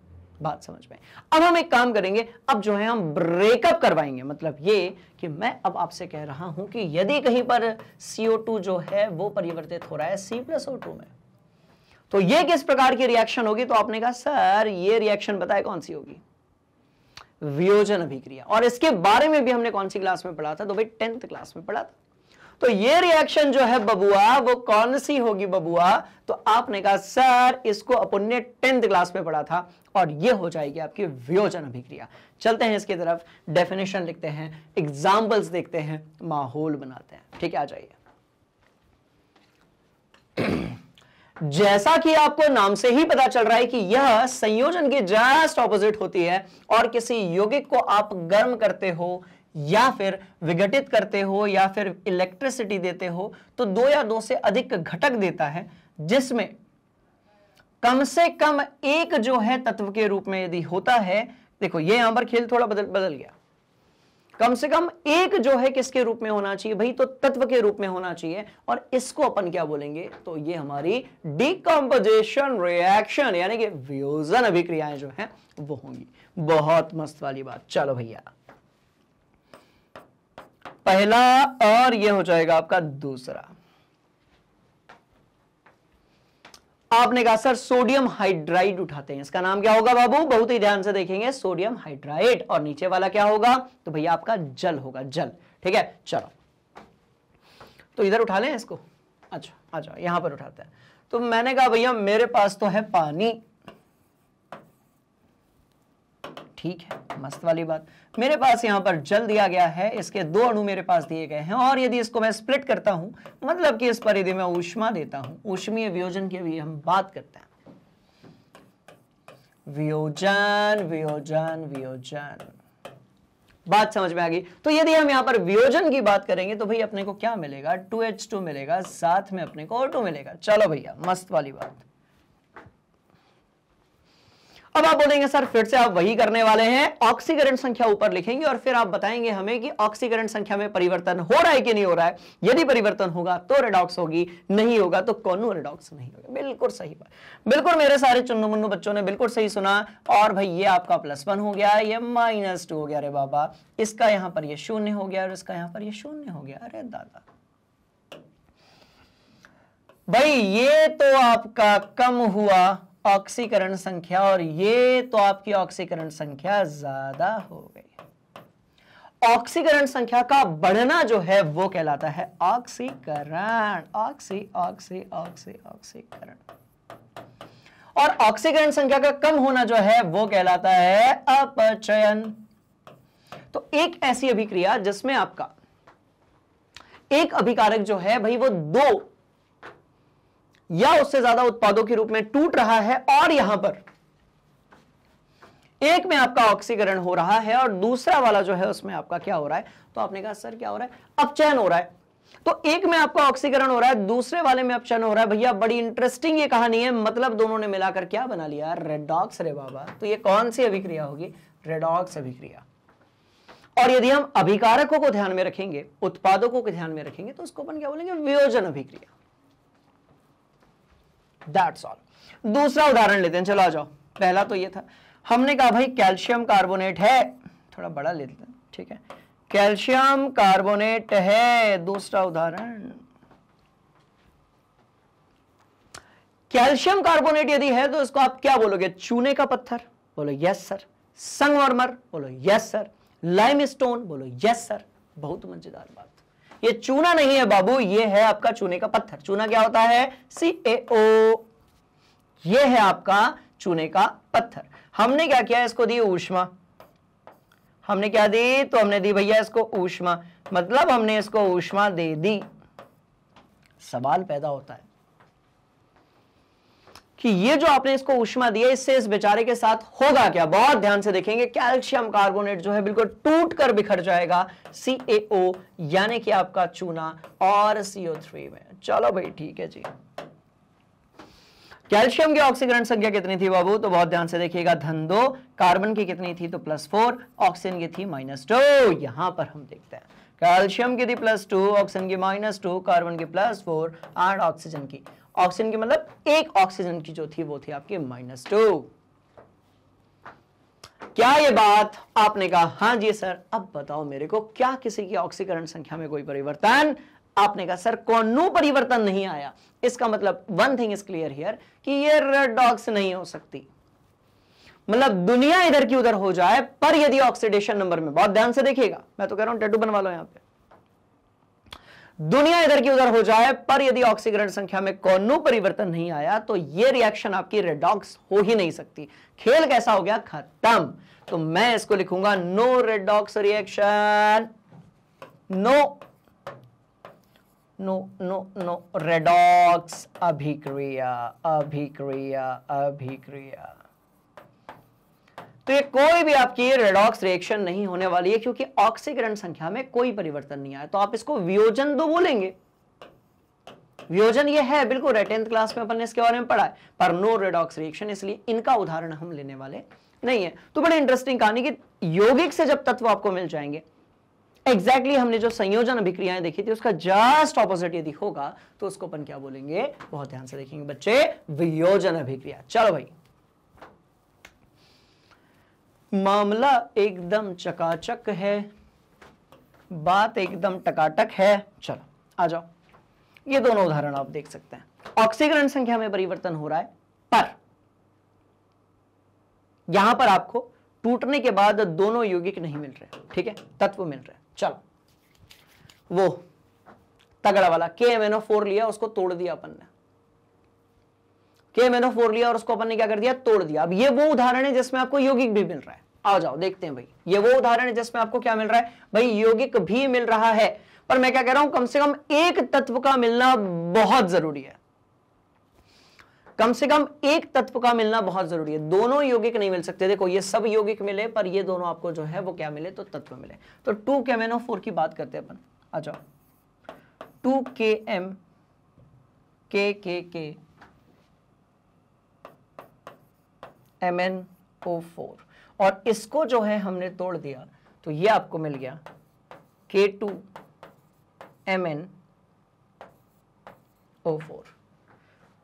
बात समझ में अब हम एक काम करेंगे अब जो है हम ब्रेकअप करवाएंगे मतलब ये कि मैं अब आपसे कह रहा हूं कि यदि कहीं पर CO2 जो है वो परिवर्तित हो रहा है सी प्लस में तो ये किस प्रकार की रिएक्शन होगी तो आपने कहा सर ये रिएक्शन बताए कौन सी होगी वियोजन अभिक्रिया और इसके बारे में भी हमने कौन सी क्लास में पढ़ा था तो भाई टेंथ क्लास में पढ़ा था तो ये रिएक्शन जो है बबुआ वो कौन सी होगी बबुआ तो आपने कहा सर इसको अपन ने टेंथ क्लास में पढ़ा था और ये हो जाएगी आपकी वियोजन अभिक्रिया चलते हैं इसकी तरफ डेफिनेशन लिखते हैं एग्जाम्पल्स देखते हैं माहौल बनाते हैं ठीक है आ जाइए (clears throat) जैसा कि आपको नाम से ही पता चल रहा है कि यह संयोजन के जस्ट ऑपोजिट होती है और किसी यौगिक को आप गर्म करते हो या फिर विघटित करते हो या फिर इलेक्ट्रिसिटी देते हो तो दो या दो से अधिक घटक देता है जिसमें कम से कम एक जो है तत्व के रूप में यदि होता है देखो ये यहां पर खेल थोड़ा बदल बदल गया कम से कम एक जो है किसके रूप में होना चाहिए भाई तो तत्व के रूप में होना चाहिए और इसको अपन क्या बोलेंगे तो ये हमारी डिकम्पोजिशन रिएक्शन यानी कि वियोजन अभिक्रियाएं जो हैं वो होंगी बहुत मस्त वाली बात चलो भैया पहला और ये हो जाएगा आपका दूसरा आपने कहा सर सोडियम हाइड्राइड उठाते हैं इसका नाम क्या होगा बाबू बहुत ही ध्यान से देखेंगे सोडियम हाइड्राइड और नीचे वाला क्या होगा तो भैया आपका जल होगा जल ठीक है चलो तो इधर उठा लें इसको अच्छा अच्छा यहां पर उठाते हैं तो मैंने कहा भैया मेरे पास तो है पानी ठीक है मस्त वाली बात मेरे पास यहां पर जल दिया गया है इसके दो अणु मेरे पास दिए गए हैं और यदि इसको मैं स्प्लिट करता हूं मतलब कि इस पर यदि मैं ऊष्मा देता हूं ऊष्मीय वियोजन की भी हम बात करते हैं वियोजन वियोजन वियोजन बात समझ में आ गई तो यदि हम यहां पर वियोजन की बात करेंगे तो भाई अपने को क्या मिलेगा टू मिलेगा साथ में अपने को O2 मिलेगा चलो भैया मस्त वाली बात अब आप बोलेंगे सर फिर से आप वही करने वाले हैं ऑक्सीकरण संख्या ऊपर लिखेंगे और फिर आप बताएंगे हमें कि ऑक्सीकरण संख्या में परिवर्तन हो रहा है कि नहीं हो रहा है यदि परिवर्तन होगा तो रेडॉक्स होगी नहीं होगा तो कौनू रेडॉक्स नहीं होगा बिल्कुल सही बात बिल्कुल मेरे सारे चुनु मुन्नू बच्चों ने बिल्कुल सही सुना और भाई ये आपका प्लस वन हो गया ये माइनस टू हो गया अरे बाबा इसका यहां पर यह शून्य हो गया और इसका यहां पर यह शून्य हो गया अरे दादा भाई ये तो आपका कम हुआ ऑक्सीकरण संख्या और ये तो आपकी ऑक्सीकरण संख्या ज्यादा हो गई ऑक्सीकरण संख्या का बढ़ना जो है वो कहलाता है ऑक्सीकरण ऑक्सी ऑक्सी ऑक्सी ऑक्सीकरण और ऑक्सीकरण संख्या का कम होना जो है वो कहलाता है अपचयन तो एक ऐसी अभिक्रिया जिसमें आपका एक अभिकारक जो है भाई वो दो या उससे ज्यादा उत्पादों के रूप में टूट रहा है और यहां पर एक में आपका ऑक्सीकरण हो रहा है और दूसरा वाला जो है उसमें आपका क्या हो रहा है तो आपने कहा सर क्या हो रहा है अपचयन हो रहा है तो एक में आपका ऑक्सीकरण हो रहा है दूसरे वाले में अपचयन हो रहा है भैया बड़ी इंटरेस्टिंग ये कहानी है मतलब दोनों ने मिलाकर क्या बना लिया रेडॉक्स रे बाबा तो यह कौन सी अभिक्रिया होगी रेडॉक्स अभिक्रिया और यदि हम अभिकारकों को ध्यान में रखेंगे उत्पादकों को ध्यान में रखेंगे तो उसको अपन क्या बोलेंगे वियोजन अभिक्रिया दैट्स ऑल दूसरा उदाहरण लेते हैं चलो आ जाओ पहला तो ये था हमने कहा भाई कैल्शियम कार्बोनेट है थोड़ा बड़ा ले लेते हैं ठीक है कैल्शियम कार्बोनेट है दूसरा उदाहरण कैल्शियम कार्बोनेट यदि है तो इसको आप क्या बोलोगे चूने का पत्थर बोलो यस सर संगमरमर बोलो यस सर लाइम स्टोन बोलो यस सर बहुत मजेदार बात ये चूना नहीं है बाबू ये है आपका चूने का पत्थर चूना क्या होता है सी ए ओ ये है आपका चूने का पत्थर हमने क्या किया इसको दी ऊष्मा हमने क्या दी तो हमने दी भैया इसको ऊष्मा मतलब हमने इसको ऊष्मा दे दी सवाल पैदा होता है कि ये जो आपने इसको उष्मा दिया इससे इस बेचारे के साथ होगा क्या बहुत ध्यान से देखेंगे कैल्शियम कार्बोनेट जो है बिल्कुल टूट कर बिखर जाएगा सी यानी कि आपका चूना और सीओ में चलो भाई ठीक है जी कैल्शियम की ऑक्सीकरण संख्या कितनी थी बाबू तो बहुत ध्यान से देखिएगा धन दो कार्बन की कितनी थी तो प्लस फोर ऑक्सीजन की थी माइनस टू यहां पर हम देखते हैं कैल्शियम की थी प्लस टू ऑक्सीजन की माइनस टू कार्बन की प्लस फोर एंड ऑक्सीजन की ऑक्सीजन के मतलब एक ऑक्सीजन की जो थी वो थी आपकी माइनस टू क्या ये बात आपने कहा हां जी सर अब बताओ मेरे को क्या किसी की ऑक्सीकरण संख्या में कोई परिवर्तन आपने कहा सर कौन परिवर्तन नहीं आया इसका मतलब one thing is clear here कि ये रेड डॉक्स नहीं हो सकती मतलब दुनिया इधर की उधर हो जाए पर यदि ऑक्सीडेशन नंबर में बहुत ध्यान से देखिएगा मैं तो कह रहा हूं टैटू बनवा लो यहां पर दुनिया इधर की उधर हो जाए पर यदि ऑक्सीकरण संख्या में कोनो परिवर्तन नहीं आया तो यह रिएक्शन आपकी रेडॉक्स हो ही नहीं सकती खेल कैसा हो गया खत्म तो मैं इसको लिखूंगा no redox reaction no no no no redox अभिक्रिया अभिक्रिया अभिक्रिया तो ये कोई भी आपकी रेडॉक्स रिएक्शन नहीं होने वाली है क्योंकि ऑक्सीकरण संख्या में कोई परिवर्तन नहीं आया तो आप इसको वियोजन दो बोलेंगे वियोजन ये है बिल्कुल टेंथ क्लास में अपन ने इसके बारे में पढ़ा है पर नो रेडॉक्स रिएक्शन इसलिए इनका उदाहरण हम लेने वाले नहीं है तो बड़ी इंटरेस्टिंग कहानी कि यौगिक से जब तत्व आपको मिल जाएंगे एग्जैक्टली exactly हमने जो संयोजन अभिक्रियाएं देखी थी उसका जस्ट ऑपोजिट यदि होगा तो उसको अपन क्या बोलेंगे बहुत ध्यान से देखेंगे बच्चे वियोजन अभिक्रिया चलो भाई मामला एकदम चकाचक है बात एकदम टकाटक है चलो आ जाओ ये दोनों उदाहरण आप देख सकते हैं ऑक्सीकरण संख्या में परिवर्तन हो रहा है पर यहां पर आपको टूटने के बाद दोनों यौगिक नहीं मिल रहे ठीक है तत्व मिल रहे चलो वो तगड़ा वाला के एम एन ओ फोर लिया उसको तोड़ दिया अपन ने के एम फोर लिया और उसको अपन ने क्या कर दिया तोड़ दिया अब ये वो उदाहरण है जिसमें आपको यौगिक भी मिल रहा है आ जाओ देखते हैं भाई ये वो उदाहरण है जिसमें आपको क्या मिल रहा है भाई यौगिक भी मिल रहा है पर मैं क्या कह रहा हूं कम से कम एक तत्व का मिलना बहुत जरूरी है कम से कम एक तत्व का मिलना बहुत जरूरी है दोनों यौगिक नहीं मिल सकते देखो ये सब यौगिक मिले पर ये दोनों आपको जो है वो क्या मिले तो तत्व मिले तो टू के एम फोर की बात करते हैं अपन आ जाओ टू के एम के के के एम एन ओ फोर और इसको जो है हमने तोड़ दिया तो ये आपको मिल गया K two M N O four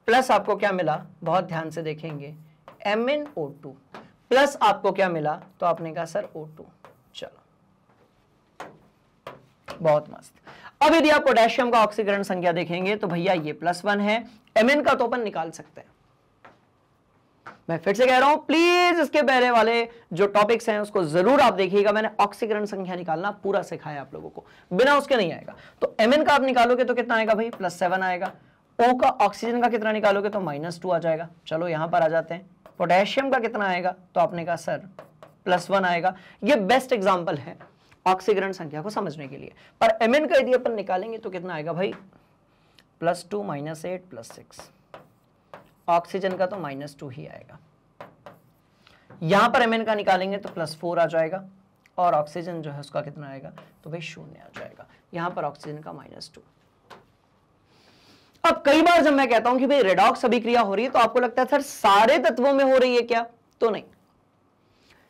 plus आपको क्या मिला बहुत ध्यान से देखेंगे M N O two plus आपको क्या मिला तो आपने कहा सर ओ टू चलो बहुत मस्त अब यदि आप पोटेशियम का ऑक्सीकरण संख्या देखेंगे तो भैया ये प्लस वन है एम एन का तो अपन निकाल सकते हैं मैं फिर से कह रहा हूं प्लीज इसके पहले वाले जो टॉपिक्स हैं उसको जरूर आप देखिएगा मैंने ऑक्सीकरण संख्या निकालना पूरा सिखाया आप लोगों को बिना उसके नहीं आएगा तो एम का आप निकालोगे तो कितना आएगा भाई प्लस सेवन आएगा ओ का ऑक्सीजन का कितना निकालोगे तो माइनस टू आ जाएगा चलो यहां पर आ जाते हैं पोटेशियम का कितना आएगा तो आपने कहा सर प्लस वन आएगा यह बेस्ट एग्जाम्पल है ऑक्सीकरण संख्या को समझने के लिए पर एम का यदि अपन निकालेंगे तो कितना आएगा भाई plus two minus eight plus six oxygen का तो माइनस टू ही आएगा यहां पर एम का निकालेंगे तो प्लस फोर आ जाएगा और ऑक्सीजन जो है उसका कितना आएगा तो भाई शून्य आ जाएगा यहां पर ऑक्सीजन का माइनस टू अब कई बार जब मैं कहता हूं कि भाई रेडॉक्स अभिक्रिया हो रही है तो आपको लगता है सर सारे तत्वों में हो रही है क्या तो नहीं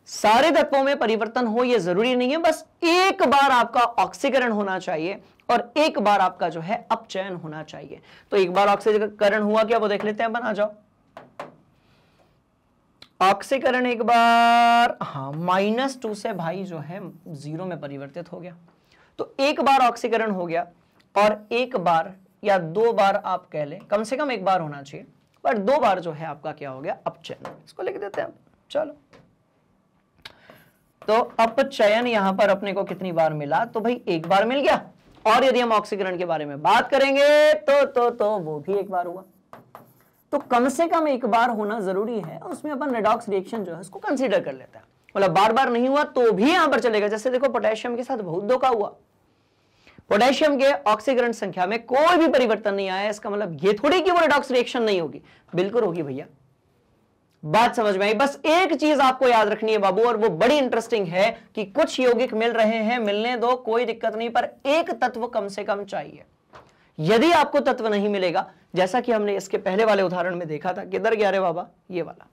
सारे तत्वों में परिवर्तन हो यह जरूरी नहीं है बस एक बार आपका ऑक्सीकरण होना चाहिए और एक बार आपका जो है अपचयन होना चाहिए तो एक बार ऑक्सीकरण हुआ क्या वो देख लेते हैं बना जाओ ऑक्सीकरण एक बार हाँ माइनस टू से भाई जो है जीरो में परिवर्तित हो गया तो एक बार ऑक्सीकरण हो गया और एक बार या दो बार आप कह लें कम से कम एक बार होना चाहिए पर दो बार जो है आपका क्या हो गया अपचयन इसको लिख देते हैं चलो तो अपचयन यहां पर अपने को कितनी बार मिला तो भाई एक बार मिल गया और यदि हम ऑक्सीकरण के बारे में बात करेंगे तो तो तो वो भी एक बार हुआ तो कम से कम एक बार होना जरूरी है उसमें अपन रेडॉक्स रिएक्शन जो है उसको कंसीडर कर लेते हैं मतलब बार बार नहीं हुआ तो भी यहां पर चलेगा जैसे देखो पोटेशियम के साथ बहुत धोखा हुआ पोटेशियम के ऑक्सीकरण संख्या में कोई भी परिवर्तन नहीं आया इसका मतलब ये थोड़ी कि वो रेडॉक्स रिएक्शन नहीं होगी बिल्कुल होगी भैया बात समझ में आई बस एक चीज आपको याद रखनी है बाबू और वो बड़ी इंटरेस्टिंग है कि कुछ यौगिक मिल रहे हैं मिलने दो कोई दिक्कत नहीं पर एक तत्व कम से कम चाहिए यदि आपको तत्व नहीं मिलेगा जैसा कि हमने इसके पहले वाले उदाहरण में देखा था किधर गया रे बाबा ये वाला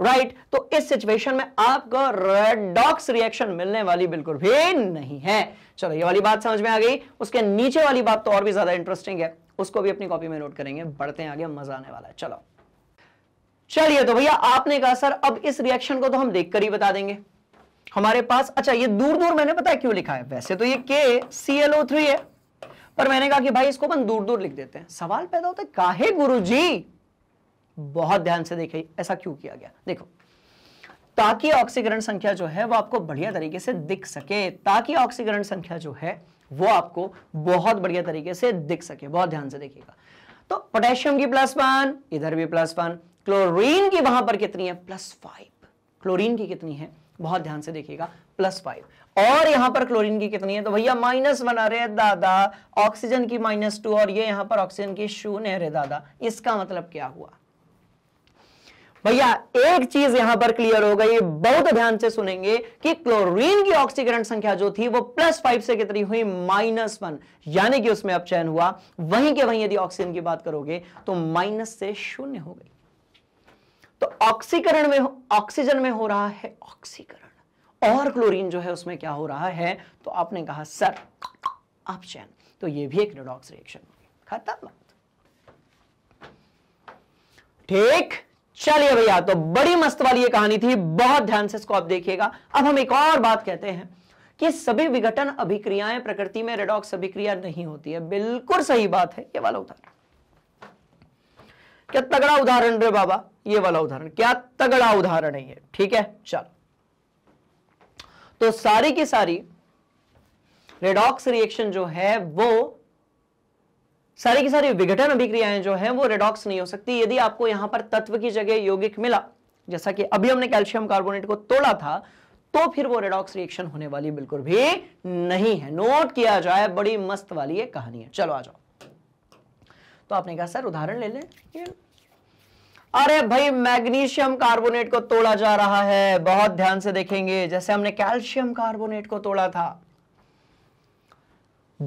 राइट right, तो इस सिचुएशन में आपको रेडॉक्स रिएक्शन मिलने वाली बिल्कुल भी नहीं है चलो ये वाली बात समझ में आ गई उसके नीचे वाली बात तो और भी ज्यादा इंटरेस्टिंग है उसको भी अपनी कॉपी में नोट करेंगे बढ़ते हैं आगे मजा आने वाला है चलो चलिए तो भैया आपने कहा सर अब इस रिएक्शन को तो हम देखकर ही बता देंगे हमारे पास अच्छा ये दूर दूर मैंने पता है क्यों लिखा है वैसे तो ये के सी एल ओ थ्री है पर मैंने कहा कि भाई इसको अपन दूर दूर लिख देते हैं सवाल पैदा होता है काहे गुरु जी बहुत ध्यान से देखिए ऐसा क्यों किया गया देखो ताकि ऑक्सीकरण संख्या जो है वो आपको बढ़िया तरीके से दिख सके ताकि ऑक्सीकरण संख्या जो है वो आपको बहुत बढ़िया तरीके से दिख सके बहुत ध्यान से देखिएगा तो पोटेशियम की प्लस वन इधर भी प्लस वन क्लोरीन की वहां पर कितनी है प्लस फाइव क्लोरीन की कितनी है बहुत ध्यान से देखिएगा प्लस फाइव और यहां पर क्लोरीन की कितनी है तो भैया माइनस बना रहे दादा ऑक्सीजन की माइनस टू और ये यहां पर ऑक्सीजन की शून्य अरे दादा इसका मतलब क्या हुआ भैया एक चीज यहां पर क्लियर हो गई बहुत ध्यान से सुनेंगे कि क्लोरीन की ऑक्सीकरण संख्या जो थी वो प्लस फाइव से कितनी हुई माइनस वन यानी कि उसमें अपचयन हुआ वहीं के वहीं यदि ऑक्सीजन की बात करोगे तो माइनस से शून्य हो गई तो ऑक्सीकरण में ऑक्सीजन में हो रहा है ऑक्सीकरण और क्लोरीन जो है उसमें क्या हो रहा है तो आपने कहा सर चैन तो ये भी एक रेडॉक्स रिएक्शन खत्म ठीक चलिए भैया तो बड़ी मस्त वाली ये कहानी थी बहुत ध्यान से इसको आप देखिएगा अब हम एक और बात कहते हैं कि सभी विघटन अभिक्रियाएं प्रकृति में रेडॉक्स अभिक्रिया नहीं होती है बिल्कुल सही बात है ये वाला उदाहरण क्या तगड़ा उदाहरण रे बाबा ये वाला उदाहरण क्या तगड़ा उदाहरण है ये ठीक है चल तो सारी की सारी रेडॉक्स रिएक्शन जो है वो सारी की सारी विघटन अभिक्रियाएं जो है वो रेडॉक्स नहीं हो सकती यदि आपको यहां पर तत्व की जगह यौगिक मिला जैसा कि अभी हमने कैल्शियम कार्बोनेट को तोड़ा था तो फिर वो रेडॉक्स रिएक्शन होने वाली बिल्कुल भी नहीं है नोट किया जाए बड़ी मस्त वाली ये कहानी है चलो आ जाओ तो आपने कहा सर उदाहरण ले लें अरे भाई मैग्नीशियम कार्बोनेट को तोड़ा जा रहा है बहुत ध्यान से देखेंगे जैसे हमने कैल्शियम कार्बोनेट को तोड़ा था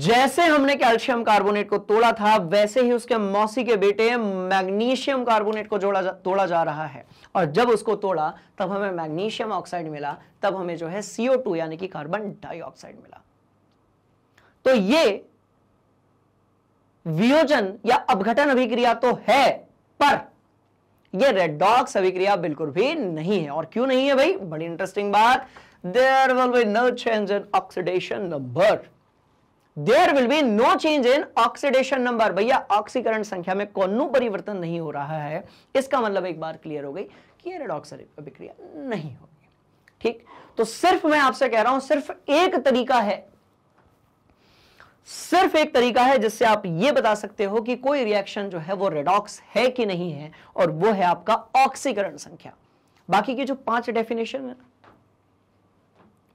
जैसे हमने कैल्शियम कार्बोनेट को तोड़ा था वैसे ही उसके मौसी के बेटे मैग्नीशियम कार्बोनेट को जोड़ा जा, तोड़ा जा रहा है और जब उसको तोड़ा तब हमें मैग्नीशियम ऑक्साइड मिला तब हमें जो है सीओ यानी कि कार्बन डाइऑक्साइड मिला तो ये वियोजन या अपघटन अभिक्रिया तो है पर ये रेड डॉग बिल्कुल भी नहीं है और क्यों नहीं है भाई बड़ी इंटरेस्टिंग बात there will be no change in oxidation number there will be no change in oxidation number भैया ऑक्सीकरण संख्या में कौनू परिवर्तन नहीं हो रहा है इसका मतलब एक बार क्लियर हो गई कि यह रेडॉक्स अभिक्रिया नहीं होगी ठीक तो सिर्फ मैं आपसे कह रहा हूं सिर्फ एक तरीका है सिर्फ एक तरीका है जिससे आप यह बता सकते हो कि कोई रिएक्शन जो है वो रेडॉक्स है कि नहीं है और वो है आपका ऑक्सीकरण संख्या बाकी की जो पांच डेफिनेशन है ना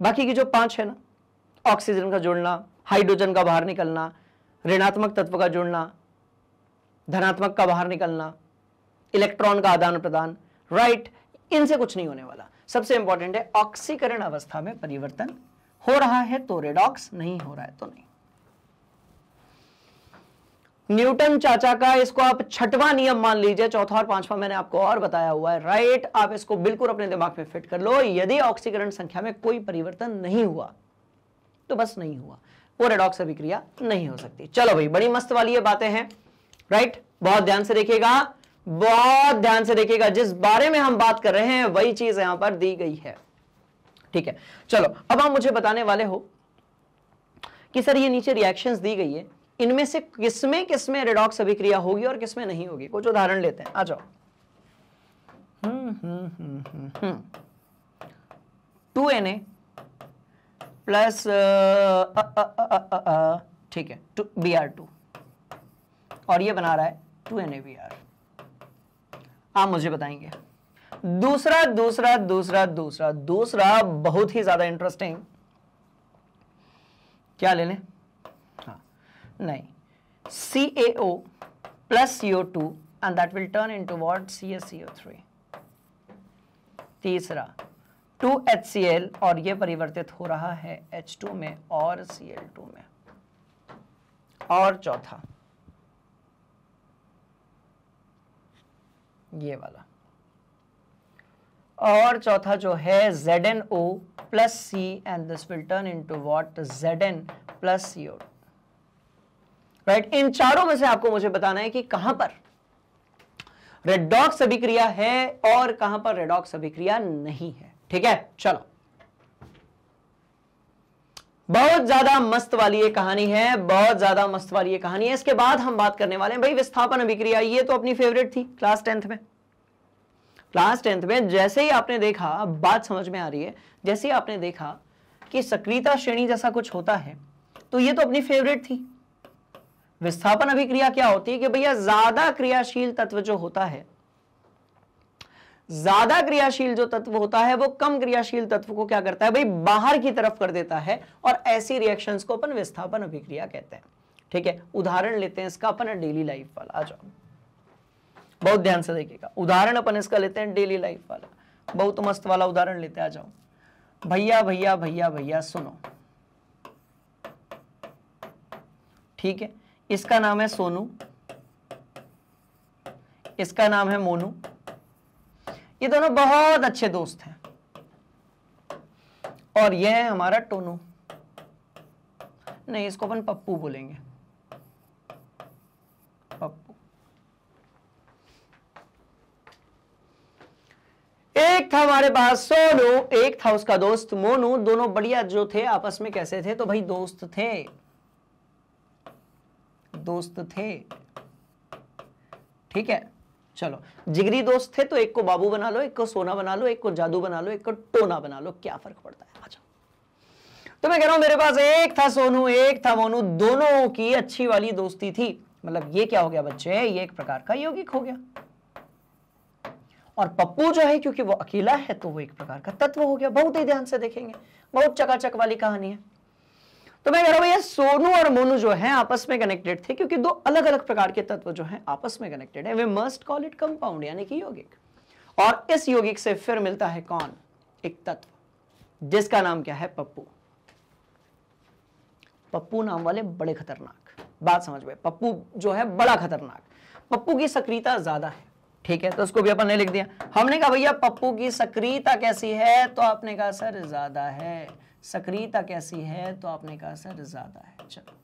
बाकी की जो पांच है ना ऑक्सीजन का जुड़ना हाइड्रोजन का बाहर निकलना ऋणात्मक तत्व का जुड़ना धनात्मक का बाहर निकलना इलेक्ट्रॉन का आदान प्रदान राइट इनसे कुछ नहीं होने वाला सबसे इंपॉर्टेंट है ऑक्सीकरण अवस्था में परिवर्तन हो रहा है तो रेडॉक्स नहीं हो रहा है तो नहीं न्यूटन चाचा का इसको आप छठवां नियम मान लीजिए चौथा और पांचवा मैंने आपको और बताया हुआ है राइट आप इसको बिल्कुल अपने दिमाग में फिट कर लो यदि ऑक्सीकरण संख्या में कोई परिवर्तन नहीं हुआ तो बस नहीं हुआ वो रेडॉक्स अभिक्रिया नहीं हो सकती चलो भाई बड़ी मस्त वाली ये बातें हैं राइट बहुत ध्यान से देखिएगा बहुत ध्यान से देखिएगा जिस बारे में हम बात कर रहे हैं वही चीज यहां पर दी गई है ठीक है चलो अब आप मुझे बताने वाले हो कि सर ये नीचे रिएक्शंस दी गई है इनमें से किसमें किसमें रेडॉक्स अभिक्रिया होगी और किसमें नहीं होगी कुछ उदाहरण लेते हैं आ जाओ हम्म, हम्म, हम्म, टू एन ए प्लस ठीक है टू बी आर टू और ये बना रहा है two N A B R आप मुझे बताएंगे दूसरा दूसरा दूसरा दूसरा दूसरा बहुत ही ज्यादा इंटरेस्टिंग क्या ले लें नहीं C A O plus C O two and that will turn into what C S C O three तीसरा टू एच सी एल और यह परिवर्तित हो रहा है एच टू में और सी एल टू में और चौथा ये वाला और चौथा जो है ZnO N O plus C and this will turn into what Z N plus C right इन चारों में से आपको मुझे बताना है कि कहां पर रेडॉक्स अभिक्रिया है और कहां पर रेडॉक्स अभिक्रिया नहीं है ठीक है चलो बहुत ज्यादा मस्त वाली ये कहानी है बहुत ज्यादा मस्त वाली ये कहानी है इसके बाद हम बात करने वाले हैं भाई विस्थापन अभिक्रिया ये तो अपनी फेवरेट थी क्लास टेंथ में क्लास टेंथ में जैसे ही आपने देखा बात समझ में आ रही है जैसे ही आपने देखा कि सक्रियता श्रेणी जैसा कुछ होता है तो ये तो अपनी फेवरेट थी विस्थापन अभिक्रिया क्या होती है कि भैया ज्यादा क्रियाशील तत्व जो होता है ज्यादा क्रियाशील जो तत्व होता है वो कम क्रियाशील तत्व को क्या करता है भाई बाहर की तरफ कर देता है और ऐसी रिएक्शंस को अपन विस्थापन अभिक्रिया कहते हैं ठीक है उदाहरण लेते हैं इसका अपन डेली लाइफ वाला आ जाओ बहुत ध्यान से देखिएगा उदाहरण अपन इसका लेते हैं डेली लाइफ वाला बहुत मस्त वाला उदाहरण लेते हैं आ जाओ भैया भैया भैया भैया सुनो ठीक है इसका नाम है सोनू इसका नाम है मोनू ये दोनों बहुत अच्छे दोस्त हैं और यह है हमारा टोनू नहीं इसको अपन पप्पू बोलेंगे पप्पू एक था हमारे पास सोनू एक था उसका दोस्त मोनू दोनों बढ़िया जो थे आपस में कैसे थे तो भाई दोस्त थे दोस्त थे ठीक है चलो जिगरी दोस्त थे तो एक को बाबू बना लो एक को सोना बना लो एक को जादू बना लो एक को टोना बना लो क्या फर्क पड़ता है अच्छा तो मैं कह रहा हूं मेरे पास एक था सोनू एक था मोनू दोनों की अच्छी वाली दोस्ती थी मतलब ये क्या हो गया बच्चे ये एक प्रकार का यौगिक हो गया और पप्पू जो है क्योंकि वो अकेला है तो वो एक प्रकार का तत्व हो गया बहुत ही ध्यान से देखेंगे बहुत चकाचक वाली कहानी है तो मैं कह रहा हूं भैया सोनू और मोनू जो है आपस में कनेक्टेड थे क्योंकि दो अलग अलग प्रकार के तत्व जो है आपस में कनेक्टेड है we must call it compound यानी कि यौगिक और इस यौगिक से फिर मिलता है कौन एक तत्व जिसका नाम क्या है पप्पू पप्पू नाम वाले बड़े खतरनाक बात समझ में पप्पू जो है बड़ा खतरनाक पप्पू की सक्रियता ज्यादा है ठीक है तो उसको भी अपन ने लिख दिया हमने कहा भैया पप्पू की सक्रियता कैसी है तो आपने कहा सर ज्यादा है सक्रियता कैसी है तो आपने कहा सर ज्यादा है चलो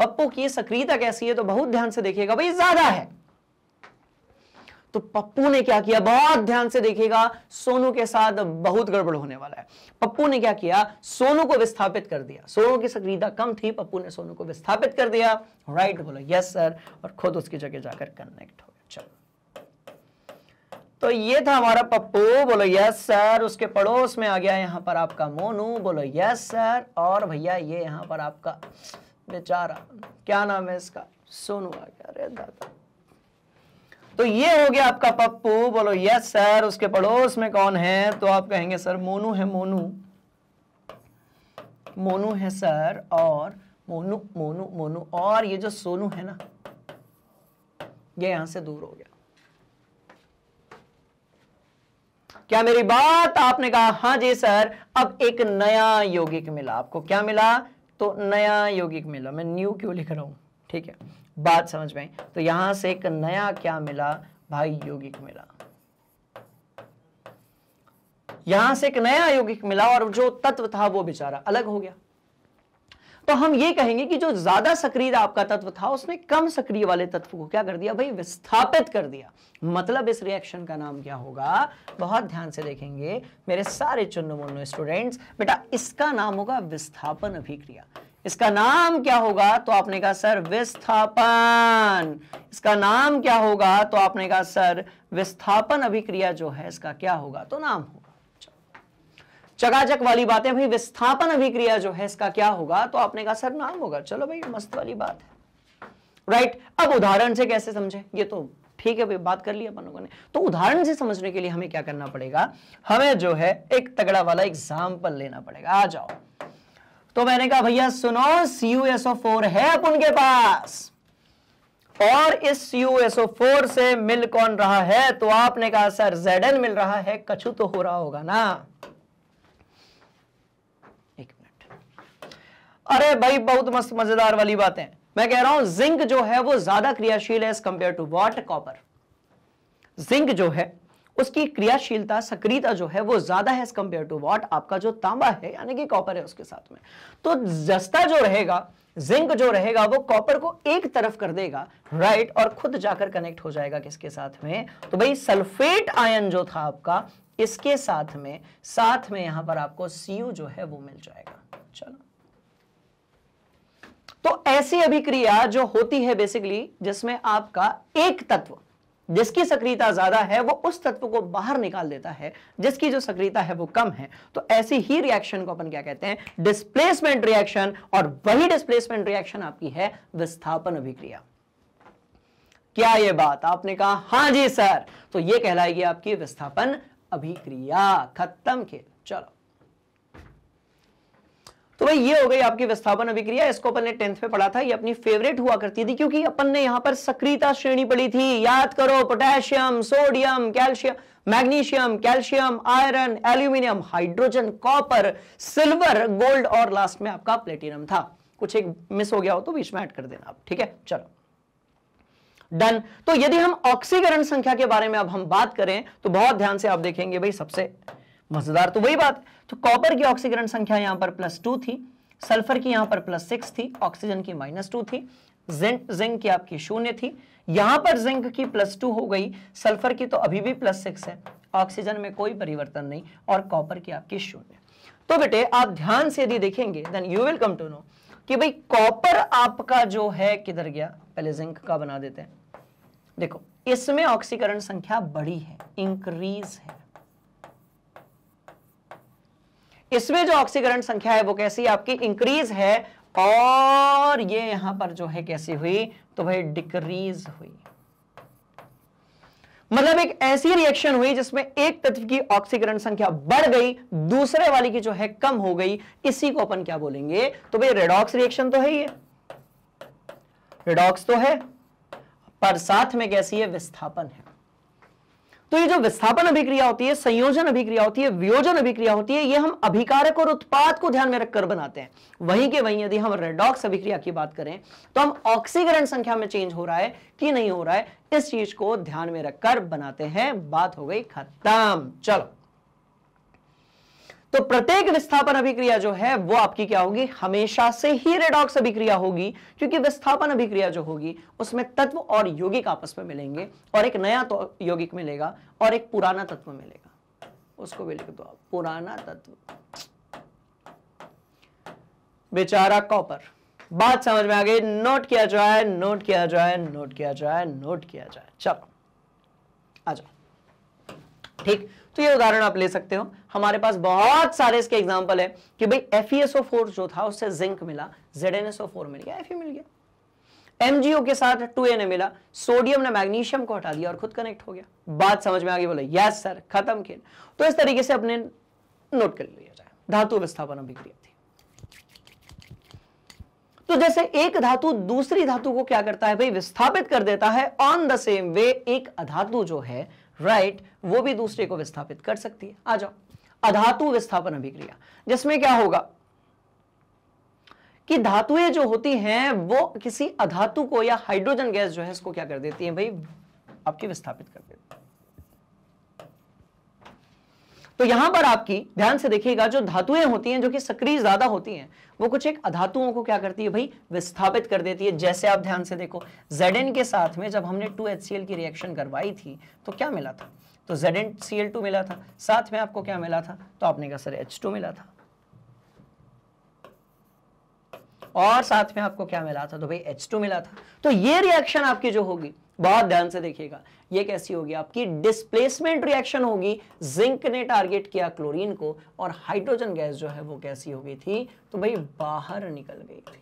पप्पू की सक्रियता कैसी है तो बहुत ध्यान से देखिएगा भाई ज्यादा है तो पप्पू ने क्या किया बहुत ध्यान से देखिएगा सोनू के साथ बहुत गड़बड़ होने वाला है पप्पू ने क्या किया सोनू को विस्थापित कर दिया सोनू की सक्रियता कम थी पप्पू ने सोनू को विस्थापित कर दिया राइट बोला यस सर और खुद उसकी जगह जाकर कनेक्ट हो गया चलो तो ये था हमारा पप्पू बोलो यस सर उसके पड़ोस में आ गया यहाँ पर आपका मोनू बोलो यस सर और भैया ये यहाँ पर आपका बेचारा क्या नाम है इसका सोनू आ गया अरे दादा तो ये हो गया आपका पप्पू बोलो यस सर उसके पड़ोस में कौन है तो आप कहेंगे सर मोनू है मोनू मोनू है सर और मोनू मोनू मोनू और ये जो सोनू है ना ये यहां से दूर हो गया क्या मेरी बात आपने कहा हाँ जी सर अब एक नया यौगिक मिला आपको क्या मिला तो नया यौगिक मिला मैं न्यू क्यों लिख रहा हूं ठीक है बात समझ में तो यहां से एक नया क्या मिला भाई यौगिक मिला यहां से एक नया यौगिक मिला और जो तत्व था वो बेचारा अलग हो गया तो हम ये कहेंगे कि जो ज्यादा सक्रिय आपका तत्व था उसने कम सक्रिय वाले तत्व को क्या कर दिया भाई विस्थापित कर दिया मतलब इस रिएक्शन का नाम क्या होगा बहुत ध्यान से देखेंगे मेरे सारे चुन्न मुन्नु स्टूडेंट्स बेटा इसका नाम होगा विस्थापन अभिक्रिया इसका नाम क्या होगा तो आपने कहा सर विस्थापन इसका नाम क्या होगा तो आपने कहा सर विस्थापन अभिक्रिया जो है इसका क्या होगा तो नाम होगा चकाचक वाली बातें भाई विस्थापन अभिक्रिया जो है इसका क्या होगा तो आपने कहा सर नाम होगा चलो भाई मस्त वाली बात है राइट अब उदाहरण से कैसे समझे ये तो ठीक है भाई बात कर ली अपन लोगों ने तो उदाहरण से समझने के लिए हमें क्या करना पड़ेगा हमें जो है एक तगड़ा वाला एग्जाम्पल लेना पड़ेगा आ जाओ तो मैंने कहा भैया सुनो सी है अपन के पास और इस CuSO4 से मिल कौन रहा है तो आपने कहा सर Zn मिल रहा है कछु तो हो रहा होगा ना अरे भाई बहुत मस्त मजेदार वाली बात है मैं कह रहा हूं जिंक जो है वो ज्यादा क्रियाशील है as compare to what copper zinc जो है उसकी क्रियाशीलता सक्रियता जो है वो ज्यादा है एज कंपेयर टू वॉट आपका जो तांबा है यानी कि कॉपर है उसके साथ में तो जस्ता जो रहेगा जिंक जो रहेगा वो कॉपर को एक तरफ कर देगा राइट और खुद जाकर कनेक्ट हो जाएगा किसके साथ में तो भाई सल्फेट आयन जो था आपका इसके साथ में साथ में यहां पर आपको सीयू जो है वो मिल जाएगा चलो तो ऐसी अभिक्रिया जो होती है बेसिकली जिसमें आपका एक तत्व जिसकी सक्रियता ज्यादा है वो उस तत्व को बाहर निकाल देता है जिसकी जो सक्रियता है वो कम है तो ऐसी ही रिएक्शन को अपन क्या कहते हैं डिस्प्लेसमेंट रिएक्शन और वही डिस्प्लेसमेंट रिएक्शन आपकी है विस्थापन अभिक्रिया क्या ये बात आपने कहा हाँ जी सर तो ये कहलाएगी आपकी विस्थापन अभिक्रिया खत्म खेल चलो तो भाई ये हो गई आपकी विस्थापन अभिक्रिया इसको अपन ने टेंथ में पढ़ा था ये अपनी फेवरेट हुआ करती थी क्योंकि अपन ने यहां पर सक्रियता श्रेणी पढ़ी थी याद करो potassium sodium calcium magnesium calcium iron aluminium hydrogen copper silver gold और लास्ट में आपका प्लेटिनम था कुछ एक मिस हो गया हो तो बीच में ऐड कर देना आप ठीक है चलो डन तो यदि हम ऑक्सीकरण संख्या के बारे में अब हम बात करें तो बहुत ध्यान से आप देखेंगे भाई सबसे मजेदार तो वही बात तो कॉपर की ऑक्सीकरण संख्या यहां पर प्लस टू थी सल्फर की यहां पर प्लस सिक्स थी ऑक्सीजन की माइनस टू थी जिंक जिंक की आपकी शून्य थी यहां पर जिंक की प्लस टू हो गई सल्फर की तो अभी भी प्लस सिक्स है ऑक्सीजन में कोई परिवर्तन नहीं और कॉपर की आपकी शून्य तो बेटे आप ध्यान से यदि देखेंगे then you will come to know कि भाई कॉपर आपका जो है किधर गया पहले जिंक का बना देते हैं देखो इसमें ऑक्सीकरण संख्या बड़ी है इंक्रीज है इसमें जो ऑक्सीकरण संख्या है वो कैसी आपकी इंक्रीज है और ये यहां पर जो है कैसी हुई तो भाई डिक्रीज हुई मतलब एक ऐसी रिएक्शन हुई जिसमें एक तत्व की ऑक्सीकरण संख्या बढ़ गई दूसरे वाली की जो है कम हो गई इसी को अपन क्या बोलेंगे तो भाई रेडॉक्स रिएक्शन तो है ये रेडॉक्स तो है पर साथ में कैसी है विस्थापन है तो ये जो विस्थापन अभिक्रिया होती है संयोजन अभिक्रिया होती है वियोजन अभिक्रिया होती है ये हम अभिकारक और उत्पाद को ध्यान में रखकर बनाते हैं वहीं के वहीं यदि हम रेडॉक्स अभिक्रिया की बात करें तो हम ऑक्सीकरण संख्या में चेंज हो रहा है कि नहीं हो रहा है इस चीज को ध्यान में रखकर बनाते हैं बात हो गई खत्म चलो तो प्रत्येक विस्थापन अभिक्रिया जो है वो आपकी क्या होगी हमेशा से ही रेडॉक्स अभिक्रिया होगी क्योंकि विस्थापन अभिक्रिया जो होगी उसमें तत्व और यौगिक आपस में मिलेंगे और एक नया तो यौगिक मिलेगा और एक पुराना तत्व मिलेगा उसको भी लिख दो आप पुराना तत्व बेचारा कॉपर बात समझ में आ गई नोट किया जाए नोट किया जाए नोट किया जाए नोट किया जाए चलो आ जाओ ठीक तो ये उदाहरण आप ले सकते हो हमारे पास बहुत सारे इसके एग्जाम्पल है कि भाई एफ e जो था उससे जिंक मिला जेड मिल गया एफ मिल गया एमजीओ के साथ टू ए मिला सोडियम ने मैग्नीशियम को हटा दिया और खुद कनेक्ट हो गया बात समझ में आ गई बोले यस सर खत्म खेल तो इस तरीके से अपने नोट कर लिया जाए धातु विस्थापन अभिक्रिया थी तो जैसे एक धातु दूसरी धातु को क्या करता है भाई विस्थापित कर देता है ऑन द सेम वे एक अधातु जो है राइट right, वो भी दूसरे को विस्थापित कर सकती है आ जाओ अधातु विस्थापन अभिक्रिया जिसमें क्या होगा कि धातुएं जो होती हैं वो किसी अधातु को या हाइड्रोजन गैस जो है इसको क्या कर देती है भाई आपकी विस्थापित कर तो यहां पर आपकी ध्यान से देखिएगा जो धातुएं होती हैं जो कि सक्रिय ज्यादा होती हैं वो कुछ एक अधातुओं को क्या करती है भाई विस्थापित कर देती है जैसे आप ध्यान से देखो Zn के साथ में जब हमने 2HCl की रिएक्शन करवाई थी तो क्या मिला था तो Zn Cl2 मिला था साथ में आपको क्या मिला था तो आपने कहा सर H2 मिला था और साथ में आपको क्या मिला था तो भाई एच टू मिला था तो ये रिएक्शन आपकी जो होगी बहुत ध्यान से देखिएगा ये कैसी होगी आपकी डिस्प्लेसमेंट रिएक्शन होगी जिंक ने टारगेट किया क्लोरीन को और हाइड्रोजन गैस जो है वो कैसी हो गई थी तो भाई बाहर निकल गई थी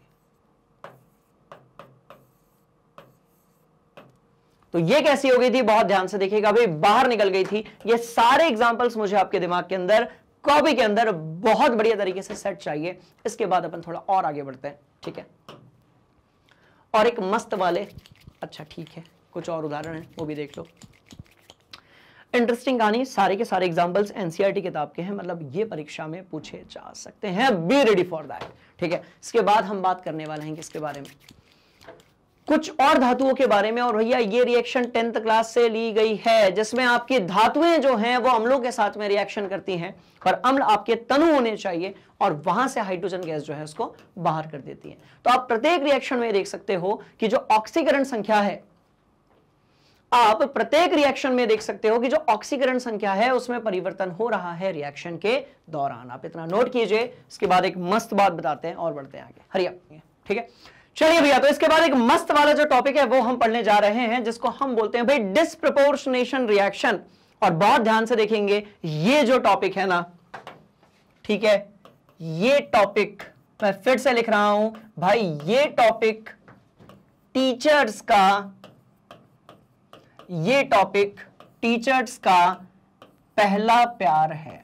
तो ये कैसी हो गई थी बहुत ध्यान से देखिएगा भाई बाहर निकल गई थी ये सारे एग्जांपल्स मुझे आपके दिमाग के अंदर कॉपी के अंदर बहुत बढ़िया तरीके से सेट चाहिए इसके बाद अपन थोड़ा और आगे बढ़ते हैं ठीक है और एक मस्त वाले अच्छा ठीक है कुछ और उदाहरण है वो भी देख लो इंटरेस्टिंग कहानी सारे के सारे एग्जाम्पल्स एनसीईआरटी e किताब के हैं मतलब ये परीक्षा में पूछे जा सकते हैं बी रेडी फॉर दैट ठीक है इसके बाद हम बात करने वाले हैं किसके बारे में कुछ और धातुओं के बारे में और भैया ये रिएक्शन टेंथ क्लास से ली गई है जिसमें आपकी धातुएं जो हैं वो अम्लों के साथ में रिएक्शन करती हैं और अम्ल आपके तनु होने चाहिए और वहां से हाइड्रोजन गैस जो है उसको बाहर कर देती है तो आप प्रत्येक रिएक्शन में देख सकते हो कि जो ऑक्सीकरण संख्या है आप प्रत्येक रिएक्शन में देख सकते हो कि जो ऑक्सीकरण संख्या है उसमें परिवर्तन हो रहा है रिएक्शन के दौरान आप इतना नोट कीजिए इसके बाद एक मस्त बात बताते हैं और बढ़ते हैं आगे हरिया ठीक है चलिए भैया तो इसके बाद एक मस्त वाला जो टॉपिक है वो हम पढ़ने जा रहे हैं जिसको हम बोलते हैं भाई डिस्प्रपोर्शनेशन रिएक्शन और बहुत ध्यान से देखेंगे ये जो टॉपिक है ना ठीक है ये टॉपिक मैं फिर से लिख रहा हूं भाई ये टॉपिक टीचर्स का ये टॉपिक टीचर्स का पहला प्यार है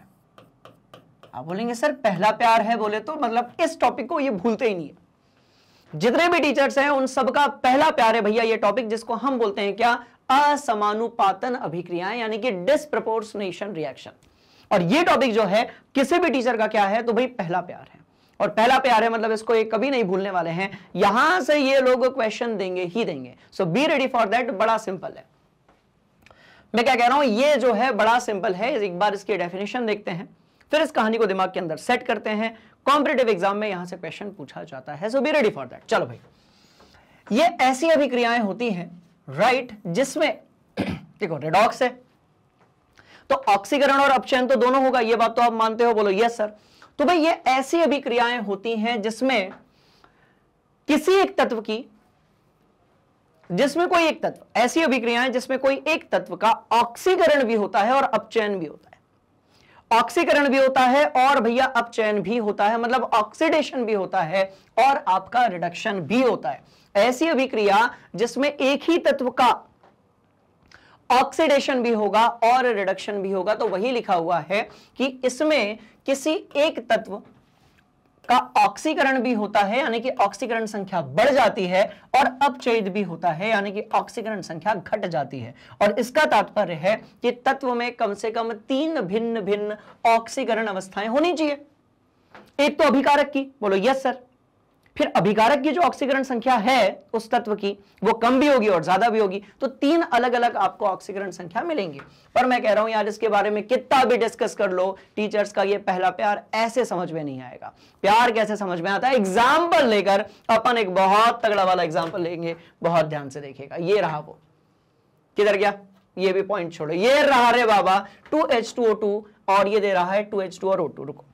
आप बोलेंगे सर पहला प्यार है बोले तो मतलब इस टॉपिक को ये भूलते ही नहीं है जितने भी टीचर्स हैं उन सबका पहला प्यार है भैया ये टॉपिक जिसको हम बोलते हैं क्या असमानुपातन अभिक्रियाएं यानी कि डिस्प्रपोर्शनेशन रिएक्शन और ये टॉपिक जो है किसी भी टीचर का क्या है तो भाई पहला प्यार है और पहला प्यार है मतलब इसको ये कभी नहीं भूलने वाले हैं यहां से ये लोग क्वेश्चन देंगे ही देंगे so be ready for that बड़ा सिंपल है मैं क्या कह रहा हूं ये जो है बड़ा सिंपल है एक बार इसकी डेफिनेशन देखते हैं फिर इस कहानी को दिमाग के अंदर सेट करते हैं कॉम्पिटेटिव एग्जाम में यहां से क्वेश्चन पूछा जाता है so be ready for that चलो भाई ये ऐसी अभिक्रियाएं होती हैं राइट right, जिसमें (clears throat) देखो रेडॉक्स है तो ऑक्सीकरण और अपचयन तो दोनों होगा ये बात तो आप मानते हो बोलो यस सर तो भाई ये ऐसी अभिक्रियाएं होती हैं जिसमें किसी एक तत्व की जिसमें कोई एक तत्व ऐसी अभिक्रियाएं जिसमें कोई एक तत्व का ऑक्सीकरण भी होता है और अपचयन भी होता है ऑक्सीकरण भी होता है और भैया अपचयन भी होता है मतलब ऑक्सीडेशन भी होता है और आपका रिडक्शन भी होता है ऐसी अभिक्रिया जिसमें एक ही तत्व का ऑक्सीडेशन भी होगा और रिडक्शन भी होगा तो वही लिखा हुआ है कि इसमें किसी एक तत्व का ऑक्सीकरण भी होता है यानी कि ऑक्सीकरण संख्या बढ़ जाती है और अपचयित भी होता है यानी कि ऑक्सीकरण संख्या घट जाती है और इसका तात्पर्य है कि तत्व में कम से कम तीन भिन्न भिन्न ऑक्सीकरण अवस्थाएं होनी चाहिए एक तो अभिकारक की बोलो यस सर फिर अभिकारक की जो ऑक्सीकरण संख्या है उस तत्व की वो कम भी होगी और ज्यादा भी होगी तो तीन अलग अलग आपको ऑक्सीकरण संख्या मिलेंगी पर मैं कह रहा हूं यार इसके बारे में कितना भी डिस्कस कर लो टीचर्स का ये पहला प्यार ऐसे समझ में नहीं आएगा प्यार कैसे समझ में आता है एग्जाम्पल लेकर अपन एक बहुत तगड़ा वाला एग्जाम्पल लेंगे बहुत ध्यान से देखेगा ये रहा वो किधर गया ये भी पॉइंट छोड़ो ये रहा रे बाबा two H two O two और ये दे रहा है टू एच टू और ओ टू रुको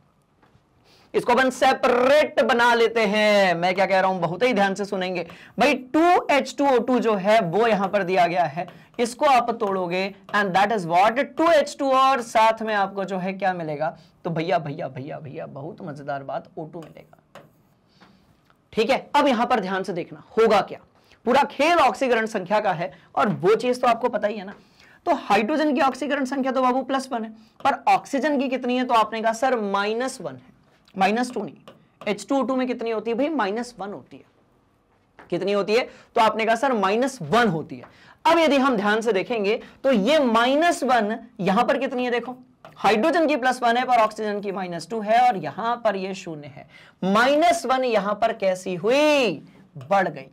इसको अपन सेपरेट बना लेते हैं मैं क्या कह रहा हूं बहुत ही ध्यान से सुनेंगे भाई two H two O two जो है वो यहां पर दिया गया है इसको आप तोड़ोगे and that is what two H two और साथ में आपको जो है क्या मिलेगा तो भैया भैया भैया भैया बहुत मजेदार बात ओ टू मिलेगा ठीक है अब यहां पर ध्यान से देखना होगा क्या पूरा खेल ऑक्सीकरण संख्या का है और वो चीज तो आपको पता ही है ना तो हाइड्रोजन की ऑक्सीकरण संख्या तो बाबू प्लस वन है पर ऑक्सीजन की कितनी है तो आपने कहा सर माइनस वन है माइनस टू नहीं एच टू टू में कितनी होती है भाई माइनस वन होती है कितनी होती है तो आपने कहा सर माइनस वन होती है अब यदि हम ध्यान से देखेंगे तो ये माइनस वन यहां पर कितनी है देखो हाइड्रोजन की प्लस वन है पर ऑक्सीजन की माइनस टू है और यहां पर ये शून्य है माइनस वन यहां पर कैसी हुई बढ़ गई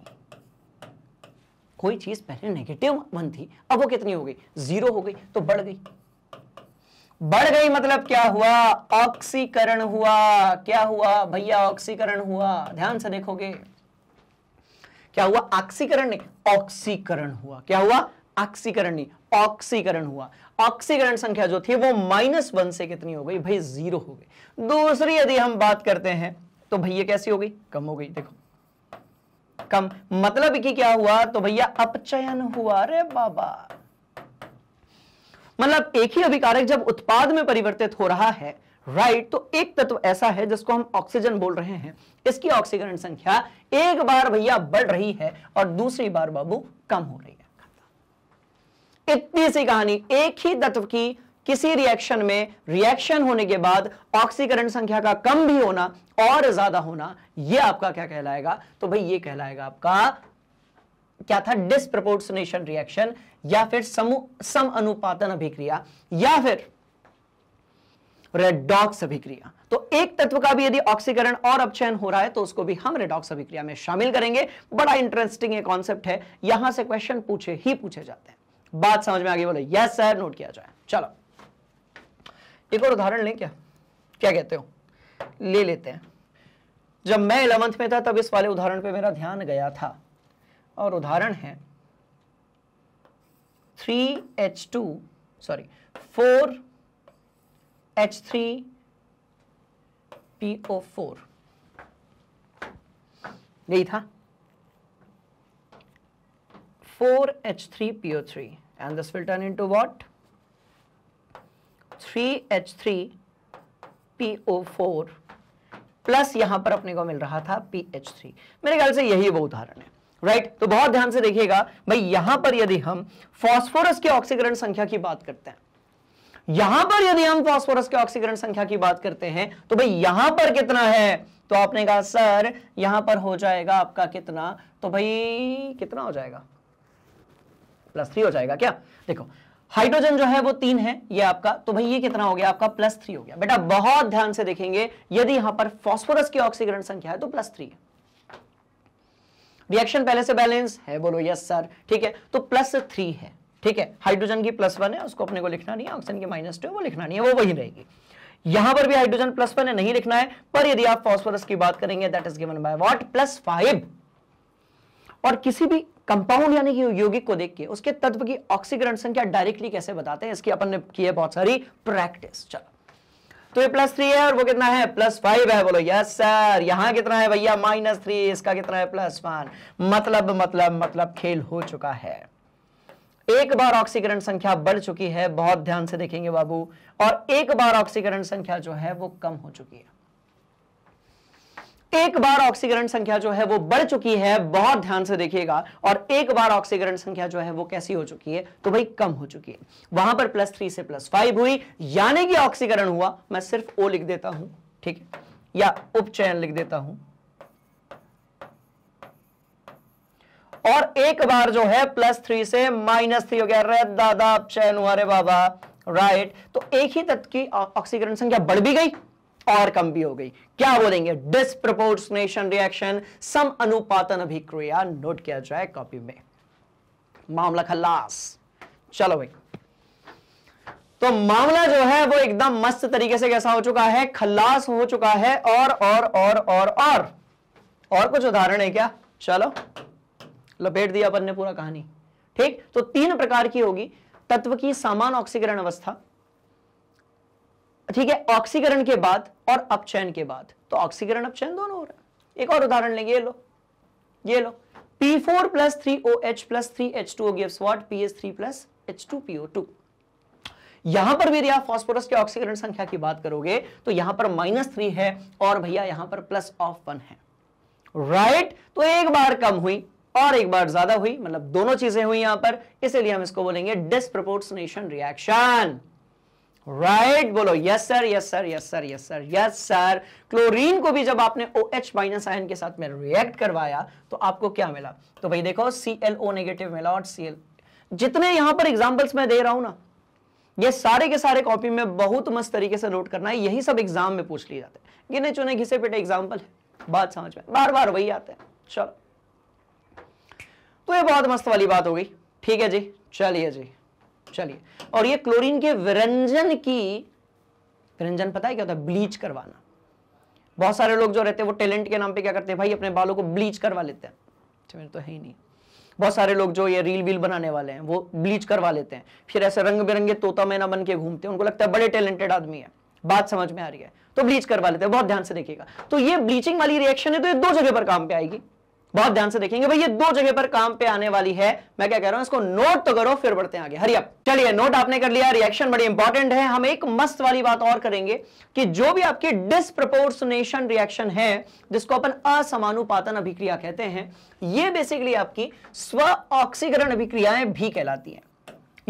कोई चीज पहले नेगेटिव वन थी अब वो कितनी हो गई जीरो हो गई तो बढ़ गई बढ़ गई मतलब क्या हुआ ऑक्सीकरण हुआ क्या हुआ भैया ऑक्सीकरण हुआ ध्यान से देखोगे क्या हुआ ऑक्सीकरण नहीं ऑक्सीकरण हुआ क्या हुआ ऑक्सीकरण नहीं ऑक्सीकरण हुआ ऑक्सीकरण संख्या जो थी वो माइनस वन से कितनी हो गई भाई जीरो हो गई दूसरी यदि हम बात करते हैं तो भैया कैसी हो गई कम हो गई देखो कम मतलब कि क्या हुआ तो भैया अपचयन हुआ अरे बाबा मतलब एक ही अभिकारक जब उत्पाद में परिवर्तित हो रहा है राइट right, तो एक तत्व ऐसा है जिसको हम ऑक्सीजन बोल रहे हैं इसकी ऑक्सीकरण संख्या एक बार भैया बढ़ रही है और दूसरी बार बाबू कम हो रही है इतनी सी कहानी एक ही तत्व की किसी रिएक्शन में रिएक्शन होने के बाद ऑक्सीकरण संख्या का कम भी होना और ज्यादा होना यह आपका क्या कहलाएगा तो भाई ये कहलाएगा आपका क्या था डिस्प्रपोर्शनेशन रिएक्शन या फिर समूह सम अनुपातन अभिक्रिया या फिर रेडॉक्स अभिक्रिया तो एक तत्व का भी यदि ऑक्सीकरण और अपचयन हो रहा है तो उसको भी हम रेडॉक्स अभिक्रिया में शामिल करेंगे बड़ा इंटरेस्टिंग ये कॉन्सेप्ट है यहां से क्वेश्चन पूछे ही पूछे जाते हैं बात समझ में आगे बोले यस सर नोट किया जाए चलो एक और उदाहरण लें क्या क्या कहते हो ले लेते हैं जब मैं इलेवंथ में था तब इस वाले उदाहरण पर मेरा ध्यान गया था और उदाहरण है three H two sorry four H three P O four यही था four H three P O three and this will turn to what three H three P O four plus यहां पर अपने को मिल रहा था पी एच थ्री मेरे ख्याल से यही वो उदाहरण है राइट तो बहुत ध्यान से देखिएगा भाई यहां पर यदि हम फॉस्फोरस के ऑक्सीकरण संख्या की बात करते हैं यहां पर यदि हम फॉस्फोरस के ऑक्सीकरण संख्या की बात करते हैं तो भाई यहां पर कितना है तो आपने कहा सर यहां पर हो जाएगा आपका कितना तो भाई कितना हो जाएगा प्लस थ्री हो जाएगा क्या देखो हाइड्रोजन जो है वो तीन है ये आपका तो भाई ये कितना हो गया आपका प्लस थ्री हो गया बेटा बहुत ध्यान से देखेंगे यदि यहां पर फॉस्फोरस की ऑक्सीकरण संख्या है तो प्लस थ्री है रिएक्शन पहले से बैलेंस है बोलो यस सर ठीक है तो प्लस थ्री है ठीक है हाइड्रोजन की प्लस वन है उसको अपने को लिखना नहीं है ऑक्सीजन की माइनस टू है वो लिखना नहीं है वो वही रहेगी यहां पर भी हाइड्रोजन प्लस वन है नहीं लिखना है पर यदि आप फॉस्फोरस की बात करेंगे that is given by what plus five और किसी भी कंपाउंड यानी कि यौगिक को देख के उसके तत्व की ऑक्सीकरण संख्या डायरेक्टली कैसे बताते हैं इसकी अपन ने की है बहुत सारी प्रैक्टिस चलो तो ये प्लस थ्री है और वो कितना है प्लस फाइव है बोलो यस सर यहां कितना है भैया माइनस थ्री इसका कितना है प्लस वन मतलब मतलब मतलब खेल हो चुका है एक बार ऑक्सीकरण संख्या बढ़ चुकी है बहुत ध्यान से देखेंगे बाबू और एक बार ऑक्सीकरण संख्या जो है वो कम हो चुकी है एक बार ऑक्सीकरण संख्या जो है वो बढ़ चुकी है बहुत ध्यान से देखिएगा और एक बार ऑक्सीकरण संख्या जो है वो कैसी हो चुकी है तो भाई कम हो चुकी है वहां पर प्लस थ्री से प्लस फाइव हुई यानी कि ऑक्सीकरण हुआ मैं सिर्फ ओ लिख देता हूं ठीक है या उपचयन लिख देता हूं और एक बार जो है प्लस थ्री से माइनस थ्री हो गया रे दादा अपचयन हुआ रे बाबा राइट तो एक ही तत्व की ऑक्सीकरण संख्या बढ़ भी गई और कम भी हो गई क्या बोलेंगे डिस्प्रपोर्शनेशन रिएक्शन सम अनुपातन अभिक्रिया नोट किया जाए कॉपी में मामला खल्लास चलो भाई तो मामला जो है वो एकदम मस्त तरीके से कैसा हो चुका है खल्लास हो चुका है और और और और और और कुछ उदाहरण है क्या चलो लपेट दिया अपन ने पूरा कहानी ठीक तो तीन प्रकार की होगी तत्व की सामान्य ऑक्सीकरण अवस्था ठीक है ऑक्सीकरण के बाद और अपचयन के बाद तो ऑक्सीकरण अपचयन दोनों हो रहा है एक और उदाहरण लेंगे ये लो ये लो P4 four plus three O H plus three H two gives what P H three plus H two P O two यहां पर भी आप फास्फोरस के ऑक्सीकरण संख्या की बात करोगे तो यहां पर माइनस थ्री है और भैया यहां पर प्लस ऑफ वन है राइट right? तो एक बार कम हुई और एक बार ज्यादा हुई मतलब दोनों चीजें हुई यहां पर इसलिए हम इसको बोलेंगे डिस्प्रोपोर्शनेशन रिएक्शन राइट right, बोलो yes sir yes sir yes sir yes sir yes sir chlorine को भी जब आपने ओ एच माइनस आयन के साथ में रिएक्ट करवाया तो आपको क्या मिला तो भाई देखो सी एल ओ नेगेटिव मिला और सी एल जितने यहां पर एग्जाम्पल्स मैं दे रहा हूं ना ये सारे के सारे कॉपी में बहुत मस्त तरीके से नोट करना है यही सब एग्जाम में पूछ लिए जाते हैं गिने चुने घिसे पिटे एग्जाम्पल है बात समझ में बार बार वही आते हैं चलो तो ये बहुत मस्त वाली बात हो गई ठीक है जी चलिए जी चलिए और ये क्लोरीन के विरंजन की विरंजन पता है क्या होता है ब्लीच करवाना बहुत सारे लोग जो रहते हैं वो टैलेंट के नाम पे क्या करते हैं भाई अपने बालों को ब्लीच करवा लेते हैं अच्छा, मेरे तो है ही नहीं बहुत सारे लोग जो ये रील वील बनाने वाले हैं वो ब्लीच करवा लेते हैं फिर ऐसे रंग बिरंगे तोता मैना बन के घूमते हैं उनको लगता है बड़े टैलेंटेड आदमी है बात समझ में आ रही है तो ब्लीच करवा लेते हैं बहुत ध्यान से देखिएगा तो ये ब्लीचिंग वाली रिएक्शन है तो ये दो जगह पर काम पे आएगी बहुत ध्यान से देखेंगे भाई ये दो जगह पर काम पे आने वाली है मैं क्या कह रहा हूं इसको नोट तो करो फिर बढ़ते हैं आगे हरियप चलिए नोट आपने कर लिया रिएक्शन बड़ी इंपॉर्टेंट है हम एक मस्त वाली बात और करेंगे कि जो भी आपकी डिसप्रपोर्सनेशन रिएक्शन है जिसको अपन असमानुपातन अभिक्रिया कहते हैं ये बेसिकली आपकी स्व ऑक्सीकरण अभिक्रियाएं भी कहलाती है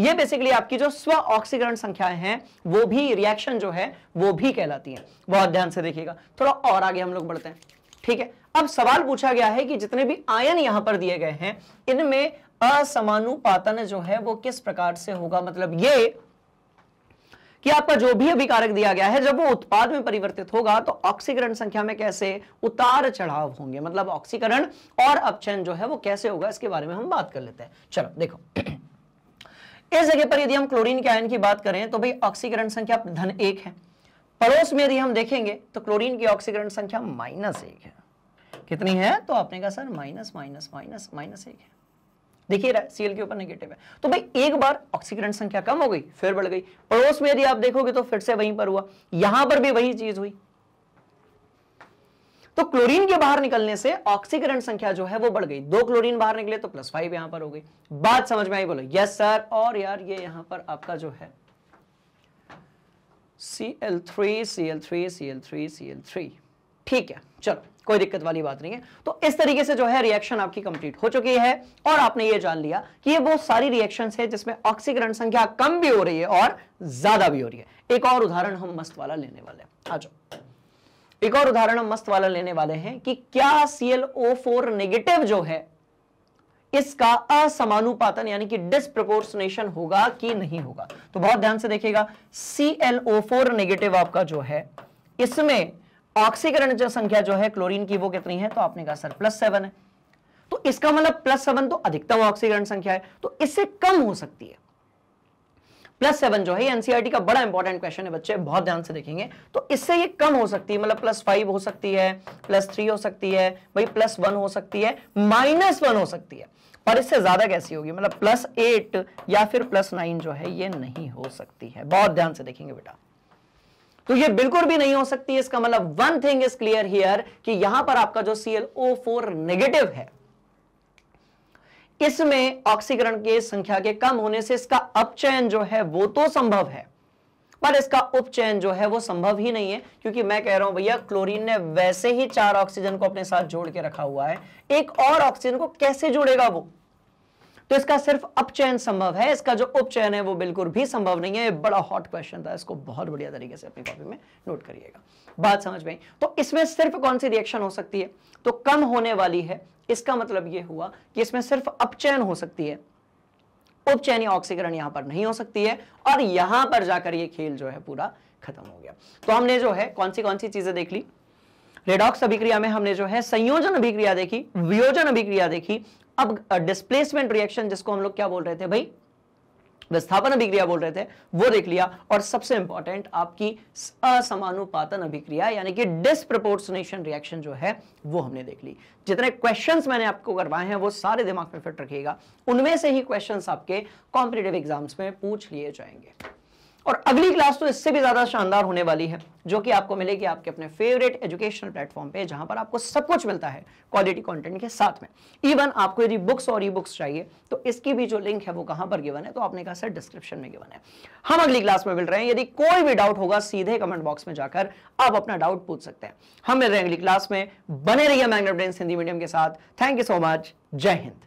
ये बेसिकली आपकी जो स्व ऑक्सीकरण संख्याएं हैं वो भी रिएक्शन जो है वो भी कहलाती है बहुत ध्यान से देखिएगा थोड़ा और आगे हम लोग बढ़ते हैं ठीक है अब सवाल पूछा गया है कि जितने भी आयन यहां पर दिए गए हैं इनमें असमानुपातन जो है वो किस प्रकार से होगा मतलब ये कि आपका जो भी अभिकारक दिया गया है जब वो उत्पाद में परिवर्तित होगा तो ऑक्सीकरण संख्या में कैसे उतार चढ़ाव होंगे मतलब ऑक्सीकरण और अपचयन जो है वो कैसे होगा इसके बारे में हम बात कर लेते हैं चलो देखो इस जगह पर यदि हम क्लोरीन के आयन की बात करें तो भाई ऑक्सीकरण संख्या धन एक है पड़ोस में यदि हम देखेंगे तो क्लोरीन की ऑक्सीकरण संख्या माइनस एक है कितनी है तो आपने कहा sir minus minus minus minus एक है देखिए सीएल के ऊपर नेगेटिव है तो भाई एक बार ऑक्सीकरण संख्या कम हो गई फिर बढ़ गई पड़ोस में यदि आप देखोगे तो फिर से वहीं पर हुआ यहां पर भी वही चीज हुई तो क्लोरीन के बाहर निकलने से ऑक्सीकरण संख्या जो है वो बढ़ गई दो क्लोरीन बाहर निकले तो प्लस फाइव यहां पर हो गई बात समझ में आई बोलो यस सर और यार ये यहां पर आपका जो है C L three C L three C L three C L three ठीक है चलो कोई दिक्कत वाली बात नहीं है तो इस तरीके से जो है रिएक्शन आपकी कंप्लीट हो चुकी है और आपने ये जान लिया कि ये बहुत सारी रिएक्शंस है जिसमें ऑक्सीकरण संख्या कम भी हो रही है और ज्यादा भी हो रही है एक और उदाहरण हम मस्त वाला लेने वाले हैं आ जाओ एक और उदाहरण हम मस्त वाला लेने वाले हैं कि क्या ClO4 नेगेटिव जो है इसका असमानुपातन यानी कि डिस्प्रपोर्शनेशन होगा कि नहीं होगा तो बहुत ध्यान से देखिएगा सीएलओ नेगेटिव आपका जो है इसमें ऑक्सीकरण जो संख्या जो है क्लोरीन की वो कितनी है तो आपने कहा सर प्लस सेवन है तो इसका मतलब प्लस सेवन तो अधिकतम ऑक्सीकरण संख्या है तो इससे कम हो सकती है प्लस सेवन जो है एनसीआरटी e का बड़ा इंपॉर्टेंट क्वेश्चन है बच्चे बहुत ध्यान से देखेंगे तो इससे ये कम हो सकती है मतलब प्लस फाइव हो सकती है प्लस थ्री हो सकती है भाई प्लस वन हो सकती है माइनस वन हो सकती है पर इससे ज्यादा कैसी होगी मतलब प्लस एट या फिर प्लस नाइन जो है ये नहीं हो सकती है बहुत ध्यान से देखेंगे बेटा तो ये बिल्कुल भी नहीं हो सकती इसका मतलब one thing is clear here कि यहां पर आपका जो फोर नेगेटिव है इसमें ऑक्सीकरण के संख्या के कम होने से इसका अपचयन जो है वो तो संभव है पर इसका उपचयन जो है वो संभव ही नहीं है क्योंकि मैं कह रहा हूं भैया क्लोरीन ने वैसे ही चार ऑक्सीजन को अपने साथ जोड़ के रखा हुआ है एक और ऑक्सीजन को कैसे जोड़ेगा वो तो इसका सिर्फ अपचयन संभव है इसका जो उपचयन है वो बिल्कुल भी संभव नहीं है ये बड़ा हॉट क्वेश्चन था इसको बहुत बढ़िया तरीके से अपनी कॉपी में नोट करिएगा बात समझ में तो इसमें सिर्फ कौन सी रिएक्शन हो सकती है तो कम होने वाली है इसका मतलब यह हुआ कि इसमें सिर्फ अपचयन हो सकती है उपचयन या ऑक्सीकरण यहां पर नहीं हो सकती है और यहां पर जाकर यह खेल जो है पूरा खत्म हो गया तो हमने जो है कौन सी कौन सी चीजें देख ली रेडॉक्स अभिक्रिया में हमने जो है संयोजन अभिक्रिया देखी वियोजन अभिक्रिया देखी अब डिस्प्लेसमेंट रिएक्शन जिसको हम लोग क्या बोल रहे थे भाई विस्थापन अभिक्रिया बोल रहे थे वो देख लिया और सबसे इंपॉर्टेंट आपकी असमानुपातन अभिक्रिया यानी कि डिस्प्रपोर्सनेशन रिएक्शन जो है वो हमने देख ली जितने क्वेश्चंस मैंने आपको करवाए हैं वो सारे दिमाग में फिट रखिएगा उनमें से ही क्वेश्चंस आपके कॉम्पिटेटिव एग्जाम्स में पूछ लिए जाएंगे और अगली क्लास तो इससे भी ज़्यादा शानदार होने वाली है जो कि आपको मिलेगी आपके अपने फेवरेट एजुकेशनल प्लेटफॉर्म पे जहां पर आपको सब कुछ मिलता है क्वालिटी कंटेंट के साथ में इवन आपको यदि बुक्स और ई बुक्स चाहिए तो इसकी भी जो लिंक है वो कहां पर गिवन है तो आपने कहा सर डिस्क्रिप्शन में गिवन है हम अगली क्लास में मिल रहे हैं यदि कोई भी डाउट होगा सीधे कमेंट बॉक्स में जाकर आप अपना डाउट पूछ सकते हैं हम मिल रहे हैं अगली क्लास में बने है मैग्नेट हिंदी मीडियम के साथ थैंक यू सो मच जय हिंद